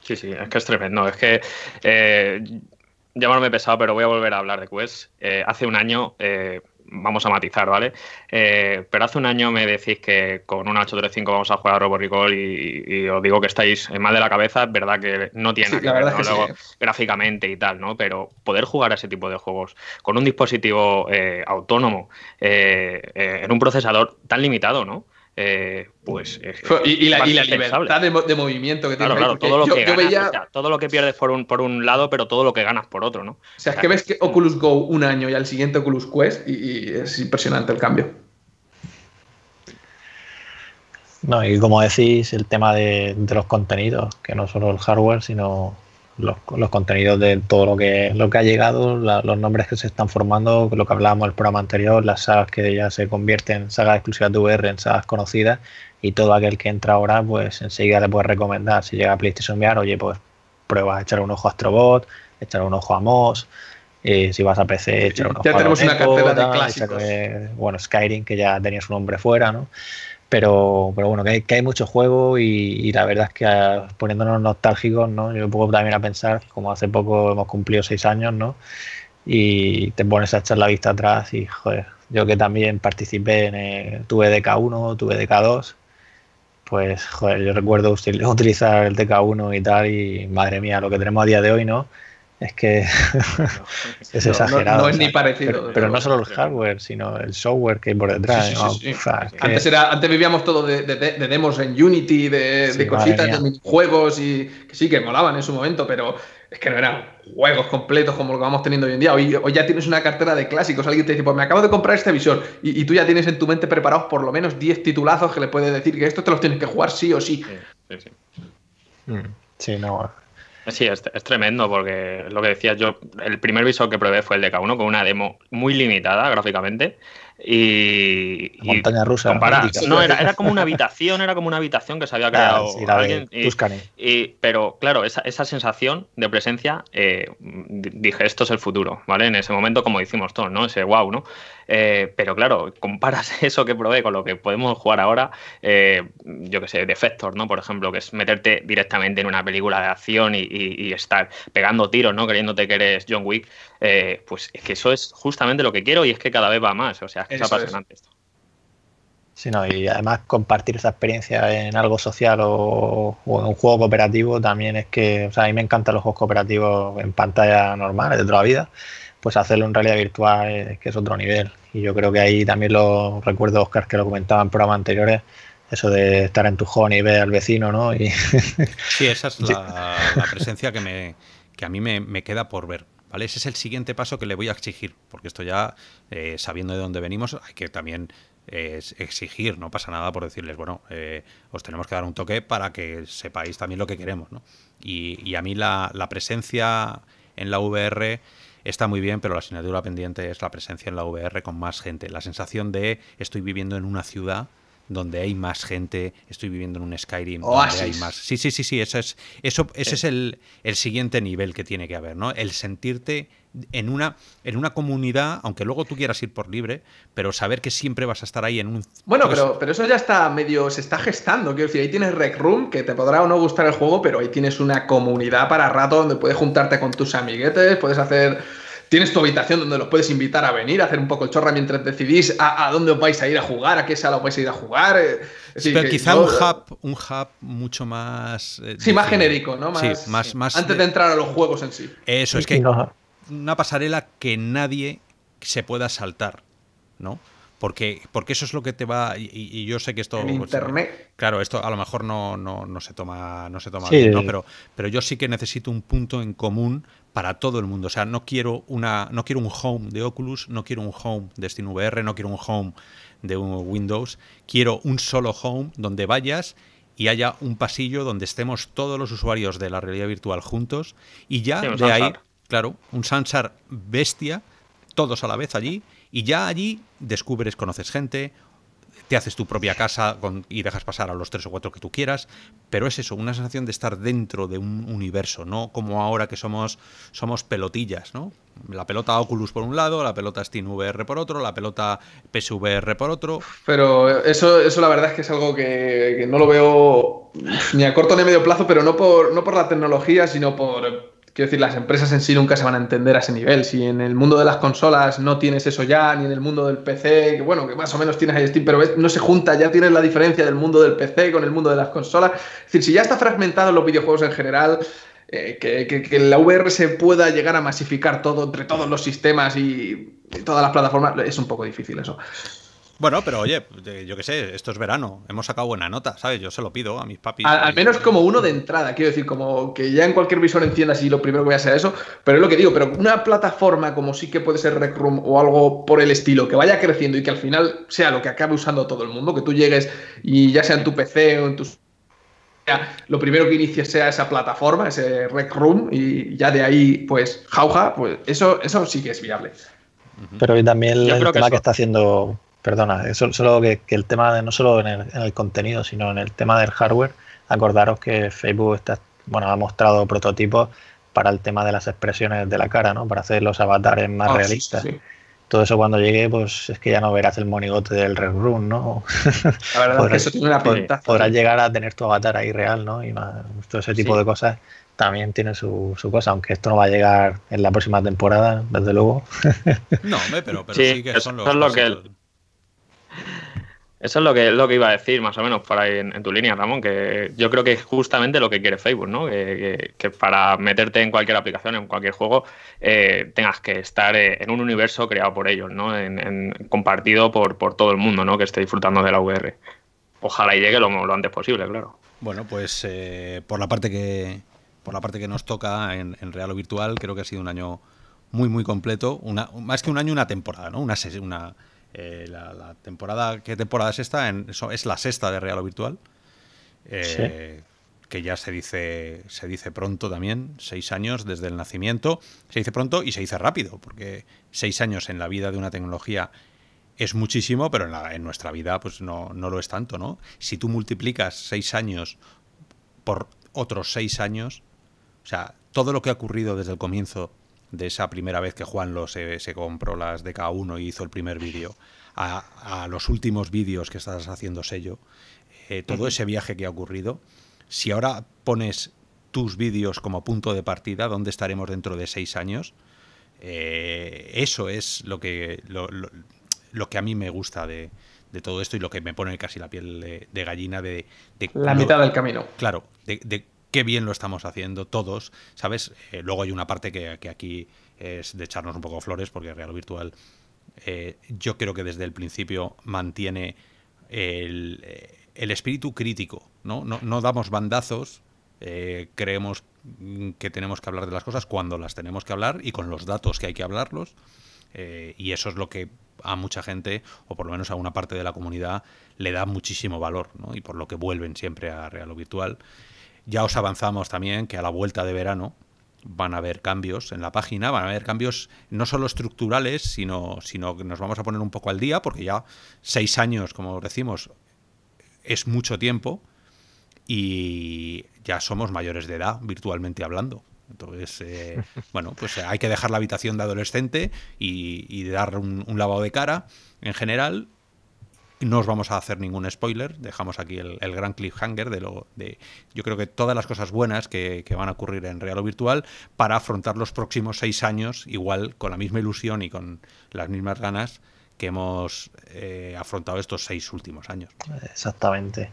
Sí, sí, es que es tremendo. Es que eh, he pesado, pero voy a volver a hablar de Quest. Eh, hace un año, eh, vamos a matizar, ¿vale? Eh, pero hace un año me decís que con una 835 vamos a jugar a Robo y, y, os digo que estáis en mal de la cabeza. Es verdad que no tiene nada gráficamente y tal, ¿no? Pero poder jugar a ese tipo de juegos con un dispositivo autónomo en un procesador tan limitado, ¿no? Eh, pues. y, la, libertad de, movimiento que tiene. Claro, todo lo que, todo lo que pierdes por un, por un lado, pero todo lo que ganas por otro, ¿no? O sea, es que ves que Oculus Go un año y al siguiente Oculus Quest y, es impresionante el cambio. No, y como decís, el tema de, de los contenidos, que no solo el hardware, sino los, los, contenidos de todo lo que, lo que ha llegado, los nombres que se están formando, lo que hablábamos en el programa anterior, las sagas que ya se convierten en sagas exclusivas de VR, en sagas conocidas, y todo aquel que entra ahora, pues enseguida le puedes recomendar, si llega a PlayStation VR, oye, pues prueba a echar un ojo a Astrobot, echar un ojo a Moss, eh, si vas a PC, echar un ojo ya a tenemos una cartera de clásicos. bueno, Skyrim, que ya tenía su nombre fuera, ¿no? Pero, pero bueno, que hay, que hay mucho juego y, la verdad es que ah, poniéndonos nostálgicos, ¿no? Yo pongo también a pensar, como hace poco hemos cumplido seis años, ¿no? Y te pones a echar la vista atrás y, joder, yo que también participé en, eh, tuve tuve DK1, tuve DK2, pues, joder, yo recuerdo utilizar el DK1 y tal y, madre mía, lo que tenemos a día de hoy, ¿no? Es que es exagerado. No, es ni parecido. Pero, no solo el hardware, sino el software que hay por detrás. antes, era, antes vivíamos todo de, demos en Unity, de, cositas, de juegos y que sí, que molaban en su momento, pero es que no eran juegos completos como lo que vamos teniendo hoy en día. Hoy, ya tienes una cartera de clásicos. Alguien te dice, pues me acabo de comprar este visor y, tú ya tienes en tu mente preparados por lo menos 10 titulazos que le puedes decir que estos te los tienes que jugar sí o sí. Sí, sí, sí. Mm, no, Sí, es, tremendo porque lo que decía yo, el primer visor que probé fue el de K1 con una demo muy limitada gráficamente y, montaña rusa. no, era, como una habitación, era como una habitación que se había creado alguien. Y, pero claro, esa, esa sensación de presencia, eh, dije, esto es el futuro, ¿vale? En ese momento, como decimos todos, ¿no? Ese wow, ¿no? Eh, pero claro, comparas eso que probé con lo que podemos jugar ahora, eh, yo que sé, Defector, ¿no? Por ejemplo, que es meterte directamente en una película de acción y, estar pegando tiros, ¿no? creyéndote que eres John Wick. Eh, pues es que eso es justamente lo que quiero y es que cada vez va más. O sea, es que apasionante esto. Sí, no, y además compartir esa experiencia en algo social o, en un juego cooperativo también es que, o sea, a mí me encantan los juegos cooperativos en pantalla normal, de toda la vida, pues hacerlo en realidad virtual es que es otro nivel. Y yo creo que ahí también lo recuerdo, Oscar, que lo comentaba en programas anteriores, eso de estar en tu home y ver al vecino, ¿no? Y... Sí, esa es la, presencia que, me, que a mí me queda por ver ese es el siguiente paso que le voy a exigir, porque esto ya, eh, sabiendo de dónde venimos, hay que también eh, exigir, no pasa nada por decirles, bueno, eh, os tenemos que dar un toque para que sepáis también lo que queremos, ¿no? Y, a mí la, la, presencia en la VR está muy bien, pero la asignatura pendiente es la presencia en la VR con más gente, la sensación de estoy viviendo en una ciudad donde hay más gente. Estoy viviendo en un Skyrim donde hay más. Sí, sí, sí, sí. Eso es, eso, ese es eh. el, el, siguiente nivel que tiene que haber, ¿no? El sentirte en una, en una comunidad, aunque luego tú quieras ir por libre, pero saber que siempre vas a estar ahí en un. Bueno, pero, pero eso ya está medio. se está gestando. Quiero decir, ahí tienes Rec Room, que te podrá o no gustar el juego, pero ahí tienes una comunidad para rato donde puedes juntarte con tus amiguetes, puedes hacer Tienes tu habitación donde los puedes invitar a venir, a hacer un poco el chorra mientras decidís a, dónde os vais a ir a jugar, a qué sala os vais a ir a jugar. Eh, Pero quizá un, hub, un hub mucho más... Eh, sí, más genérico, ¿no? Más, sí, más, más antes de entrar a los juegos en sí. Eso, es que una pasarela que nadie se pueda saltar, ¿no? porque, porque eso es lo que te va. Y, yo sé que esto. Pues, claro, esto a lo mejor no, no, se toma, no se toma Pero, pero yo sí que necesito un punto en común para todo el mundo. O sea, no quiero una, no quiero un home de Oculus, no quiero un home de SteamVR, no quiero un home de un Windows. Quiero un solo home donde vayas y haya un pasillo donde estemos todos los usuarios de la realidad virtual juntos y ya de ahí, claro, un Sansar bestia, todos a la vez allí y ya allí descubres, conoces gente, te haces tu propia casa y dejas pasar a los tres o cuatro que tú quieras, pero es eso, una sensación de estar dentro de un universo, no como ahora que somos, somos pelotillas, ¿no? La pelota Oculus por un lado, la pelota SteamVR por otro, la pelota PSVR por otro. Pero eso, eso la verdad es que es algo que, no lo veo ni a corto ni a medio plazo, pero no por, no por la tecnología, sino por, Quiero decir, las empresas en sí nunca se van a entender a ese nivel. Si en el mundo de las consolas no tienes eso ya, ni en el mundo del PC, que bueno, que más o menos tienes ahí Steam, pero no se junta, ya tienes la diferencia del mundo del PC con el mundo de las consolas. Es decir, si ya está fragmentado los videojuegos en general, eh, que, la VR se pueda llegar a masificar todo entre todos los sistemas y todas las plataformas, es un poco difícil eso. Bueno, pero oye, yo qué sé, esto es verano, hemos sacado buena nota, ¿sabes? Yo se lo pido a mis papis. Al, menos como uno de entrada, quiero decir, como que ya en cualquier visor encienda y lo primero que voy a hacer eso, pero es lo que digo, pero una plataforma como sí que puede ser Rec Room o algo por el estilo, que vaya creciendo y que al final sea lo que acabe usando todo el mundo, que tú llegues y ya sea en tu PC o en tus lo primero que inicies sea esa plataforma, ese Rec Room, y ya de ahí, pues, jauja, pues eso, eso sí que es viable. Pero también el tema que, está haciendo perdona, eso, solo que, el tema de no solo en el, contenido, sino en el tema del hardware, acordaros que Facebook está, bueno, ha mostrado prototipos para el tema de las expresiones de la cara, ¿no? Para hacer los avatares más ah, realistas. Todo eso cuando llegue, pues es que ya no verás el monigote del Red Room, ¿no? La verdad podrás, eso tiene una Podrás llegar a tener tu avatar ahí real, ¿no? Y más, todo ese tipo de cosas también tiene su, cosa, aunque esto no va a llegar en la próxima temporada, desde luego. No, pero, pero sí, que son los... lo que, eso es lo que, lo que iba a decir, más o menos, por ahí en, tu línea, Ramón, que yo creo que es justamente lo que quiere Facebook, ¿no? Que, para meterte en cualquier aplicación, en cualquier juego, eh, tengas que estar eh, en un universo creado por ellos, ¿no? En, compartido por, por todo el mundo, ¿no? Que esté disfrutando de la VR. Ojalá y llegue lo, antes posible, claro. Bueno, pues eh, por la parte que por la parte que nos toca en, en, real o virtual, creo que ha sido un año muy, muy completo. más que un año, una temporada, ¿no? Una, una eh, la, temporada, ¿qué temporada es esta? es la sexta de Real o Virtual. Eh, que ya se dice, se dice pronto también, seis años desde el nacimiento. Se dice pronto y se dice rápido, porque seis años en la vida de una tecnología es muchísimo, pero en, en nuestra vida pues no, no, lo es tanto, ¿no? Si tú multiplicas seis años por otros seis años, o sea, todo lo que ha ocurrido desde el comienzo de esa primera vez que Juan se, se compró las de cada uno y hizo el primer vídeo, a, los últimos vídeos que estás haciendo sello, eh, todo ese viaje que ha ocurrido, si ahora pones tus vídeos como punto de partida, ¿dónde estaremos dentro de seis años? Eh, eso es lo que, lo, que a mí me gusta de, todo esto y lo que me pone casi la piel de, gallina de, la mitad del camino claro qué bien lo estamos haciendo todos, ¿sabes? Eh, luego hay una parte que, aquí es de echarnos un poco flores, porque Real Virtual eh, yo creo que desde el principio mantiene el, eh, espíritu crítico, ¿no? No, damos bandazos, creemos que tenemos que hablar de las cosas cuando las tenemos que hablar y con los datos que hay que hablarlos. y eso es lo que a mucha gente, o por lo menos a una parte de la comunidad, le da muchísimo valor, ¿no? y por lo que vuelven siempre a Real Virtual ya os avanzamos también que a la vuelta de verano van a haber cambios en la página, van a haber cambios no solo estructurales, sino, sino que nos vamos a poner un poco al día, porque ya seis años, como decimos, es mucho tiempo y ya somos mayores de edad, virtualmente hablando. Entonces, eh, bueno, pues eh, hay que dejar la habitación de adolescente y, dar un lavado de cara en general no os vamos a hacer ningún spoiler, dejamos aquí el, gran cliffhanger de lo de yo creo que todas las cosas buenas que, van a ocurrir en real o virtual para afrontar los próximos seis años igual con la misma ilusión y con las mismas ganas que hemos eh, afrontado estos seis últimos años. Exactamente.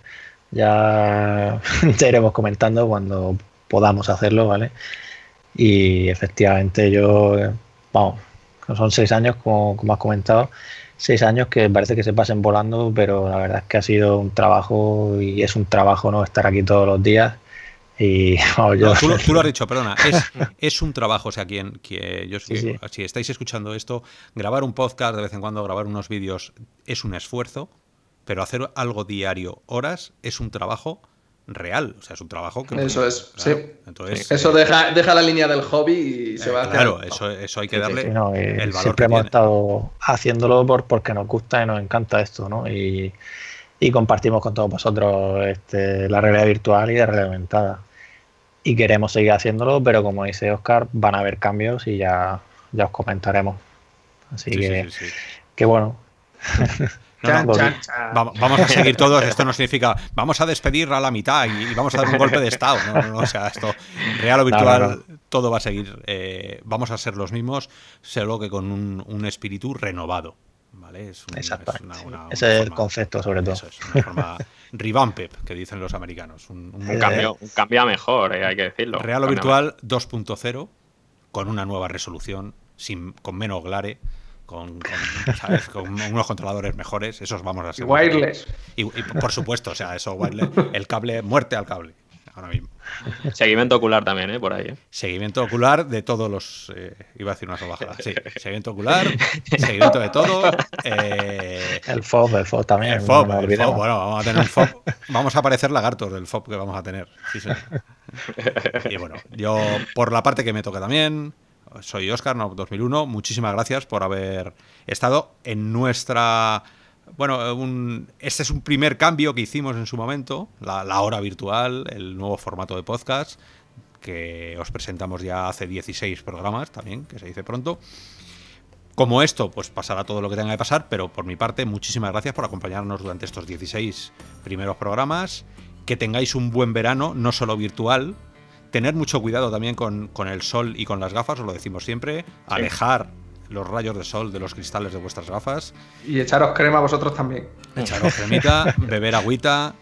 Ya, te iremos comentando cuando podamos hacerlo, ¿vale? Y efectivamente yo, eh, vamos, son seis años como, como has comentado seis años que parece que se pasen volando, pero la verdad es que ha sido un trabajo y es un trabajo no estar aquí todos los días. Y, yo... tú, lo, has dicho, perdona, es, es un trabajo, o sea, que yo, si estáis escuchando esto, grabar un podcast de vez en cuando, grabar unos vídeos es un esfuerzo, pero hacer algo diario, horas, es un trabajo real, o sea, es un trabajo que... Eso es, sí. Entonces, eso eh, deja, deja, la línea del hobby y eh, se va Claro, a eso, eso hay que darle el Siempre hemos estado haciéndolo porque nos gusta y nos encanta esto, ¿no? Y, compartimos con todos vosotros este, la realidad virtual y la realidad aumentada. Y queremos seguir haciéndolo, pero como dice Oscar, van a haber cambios y ya, ya os comentaremos. Así sí, que, Qué bueno. vamos a seguir todos. Esto no significa vamos a despedir a la mitad y, vamos a dar un golpe de Estado. sea, esto real o virtual, todo va a seguir. Eh, vamos a ser los mismos, solo que con un, espíritu renovado. Es el concepto, sobre todo. Eso una forma revamped, que dicen los americanos. Un, cambio, un mejor, eh, hay que decirlo. Real o virtual 2.0, con una nueva resolución, sin, con menos glare con, unos controladores mejores, esos vamos a ser. Wireless. Y, por supuesto, o sea, eso wireless, el cable, muerte al cable, ahora mismo. Seguimiento ocular también, ¿eh? Por ahí. ¿eh? Seguimiento ocular de todos los. Eh, iba a decir una salvajada. Sí, seguimiento ocular, seguimiento de todo. Eh, el FOB, el FOB también. El FOB, el FOB, bueno, vamos a tener un FOB. Vamos a aparecer lagartos del FOB que vamos a tener. Sí, Y bueno, yo por la parte que me toca también soy Oscar no, 2001 Muchísimas gracias por haber estado en nuestra... Bueno, un, este es un primer cambio que hicimos en su momento, la, la hora virtual, el nuevo formato de podcast, que os presentamos ya hace 16 programas también, que se dice pronto. Como esto, pues pasará todo lo que tenga que pasar, pero por mi parte, muchísimas gracias por acompañarnos durante estos 16 primeros programas. Que tengáis un buen verano, no solo virtual, Tener mucho cuidado también con, el sol y con las gafas, os lo decimos siempre. Alejar los rayos de sol de los cristales de vuestras gafas. Y echaros crema vosotros también. Echaros cremita, beber agüita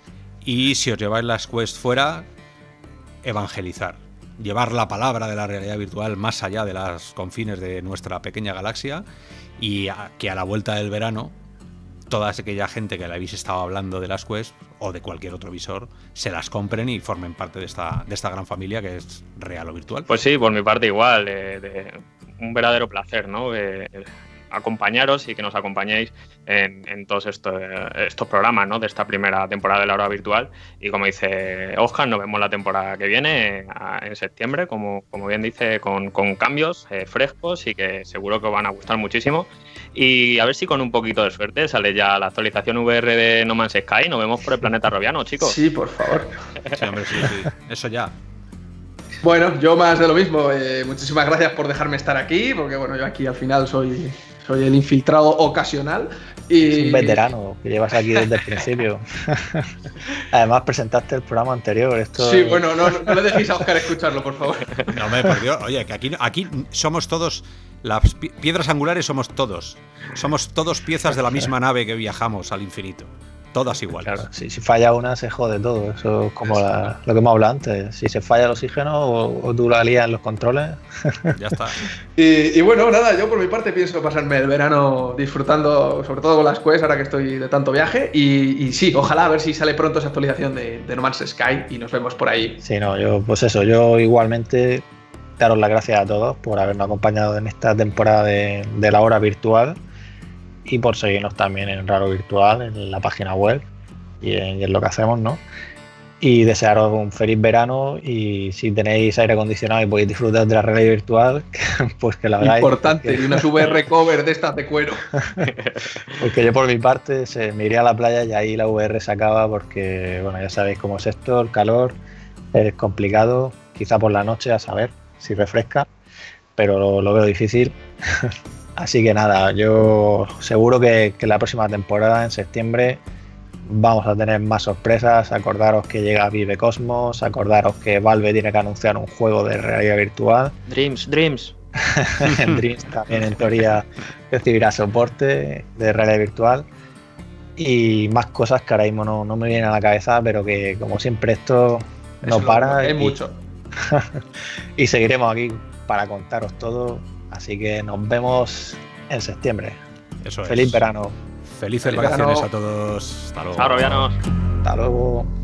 y si os lleváis las quest fuera, evangelizar. Llevar la palabra de la realidad virtual más allá de los confines de nuestra pequeña galaxia y que a la vuelta del verano toda aquella gente que le habéis estado hablando de las Quest o de cualquier otro visor se las compren y formen parte de esta, de esta gran familia que es real o virtual. Pues sí, por mi parte igual, eh, de, un verdadero placer, ¿no? Eh, acompañaros y que nos acompañéis en, todos estos programas de esta primera temporada de la hora virtual. Y como dice Oscar, nos vemos la temporada que viene, en septiembre, como, como bien dice, con, cambios eh, frescos y que seguro que os van a gustar muchísimo. Y a ver si con un poquito de suerte sale ya la actualización VR de No Man's Sky. Nos vemos por el planeta Robiano, chicos. Sí, por favor. sí, sí. Eso ya. Bueno, yo más de lo mismo. Eh, muchísimas gracias por dejarme estar aquí, porque bueno, yo aquí al final soy soy el infiltrado ocasional. Y... Es un veterano que llevas aquí desde el principio. Además, presentaste el programa anterior. Esto... Sí, bueno, no, no dejéis a Oscar escucharlo, por favor. No, me por Dios. Oye, que aquí, aquí somos todos. Las piedras angulares somos todos. Somos todos piezas de la misma nave que viajamos al infinito todas iguales. si, si, falla una se jode todo. Eso es como lo que hemos hablado antes. Si se falla el oxígeno o, o tú en los controles. Ya está. y, bueno, nada, yo por mi parte pienso pasarme el verano disfrutando, sobre todo con las quests, ahora que estoy de tanto viaje. Y, sí, ojalá a ver si sale pronto esa actualización de, No Man's Sky y nos vemos por ahí. Sí, no, yo, pues eso, yo igualmente daros las gracias a todos por habernos acompañado en esta temporada de, de la hora virtual y por seguirnos también en Raro Virtual, en la página web y en, lo que hacemos, ¿no? Y desearos un feliz verano y si tenéis aire acondicionado y podéis disfrutar de la realidad virtual, pues que la verdad... Importante, y unas VR cover de estas de cuero. porque yo por mi parte me iría a la playa y ahí la VR se acaba porque, bueno, ya sabéis cómo es esto, el calor es complicado, quizá por la noche a saber si refresca, pero lo veo difícil. Así que nada, yo seguro que, la próxima temporada, en septiembre, vamos a tener más sorpresas. Acordaros que llega Vive Cosmos, acordaros que Valve tiene que anunciar un juego de realidad virtual. Dreams, Dreams. Dreams también, en teoría, recibirá soporte de realidad virtual. Y más cosas que ahora mismo no, me vienen a la cabeza, pero que como siempre esto no para. Es mucho. y seguiremos aquí para contaros todo Así que nos vemos en septiembre. Eso Feliz verano. Felices vacaciones a todos. Hasta luego. Hasta luego.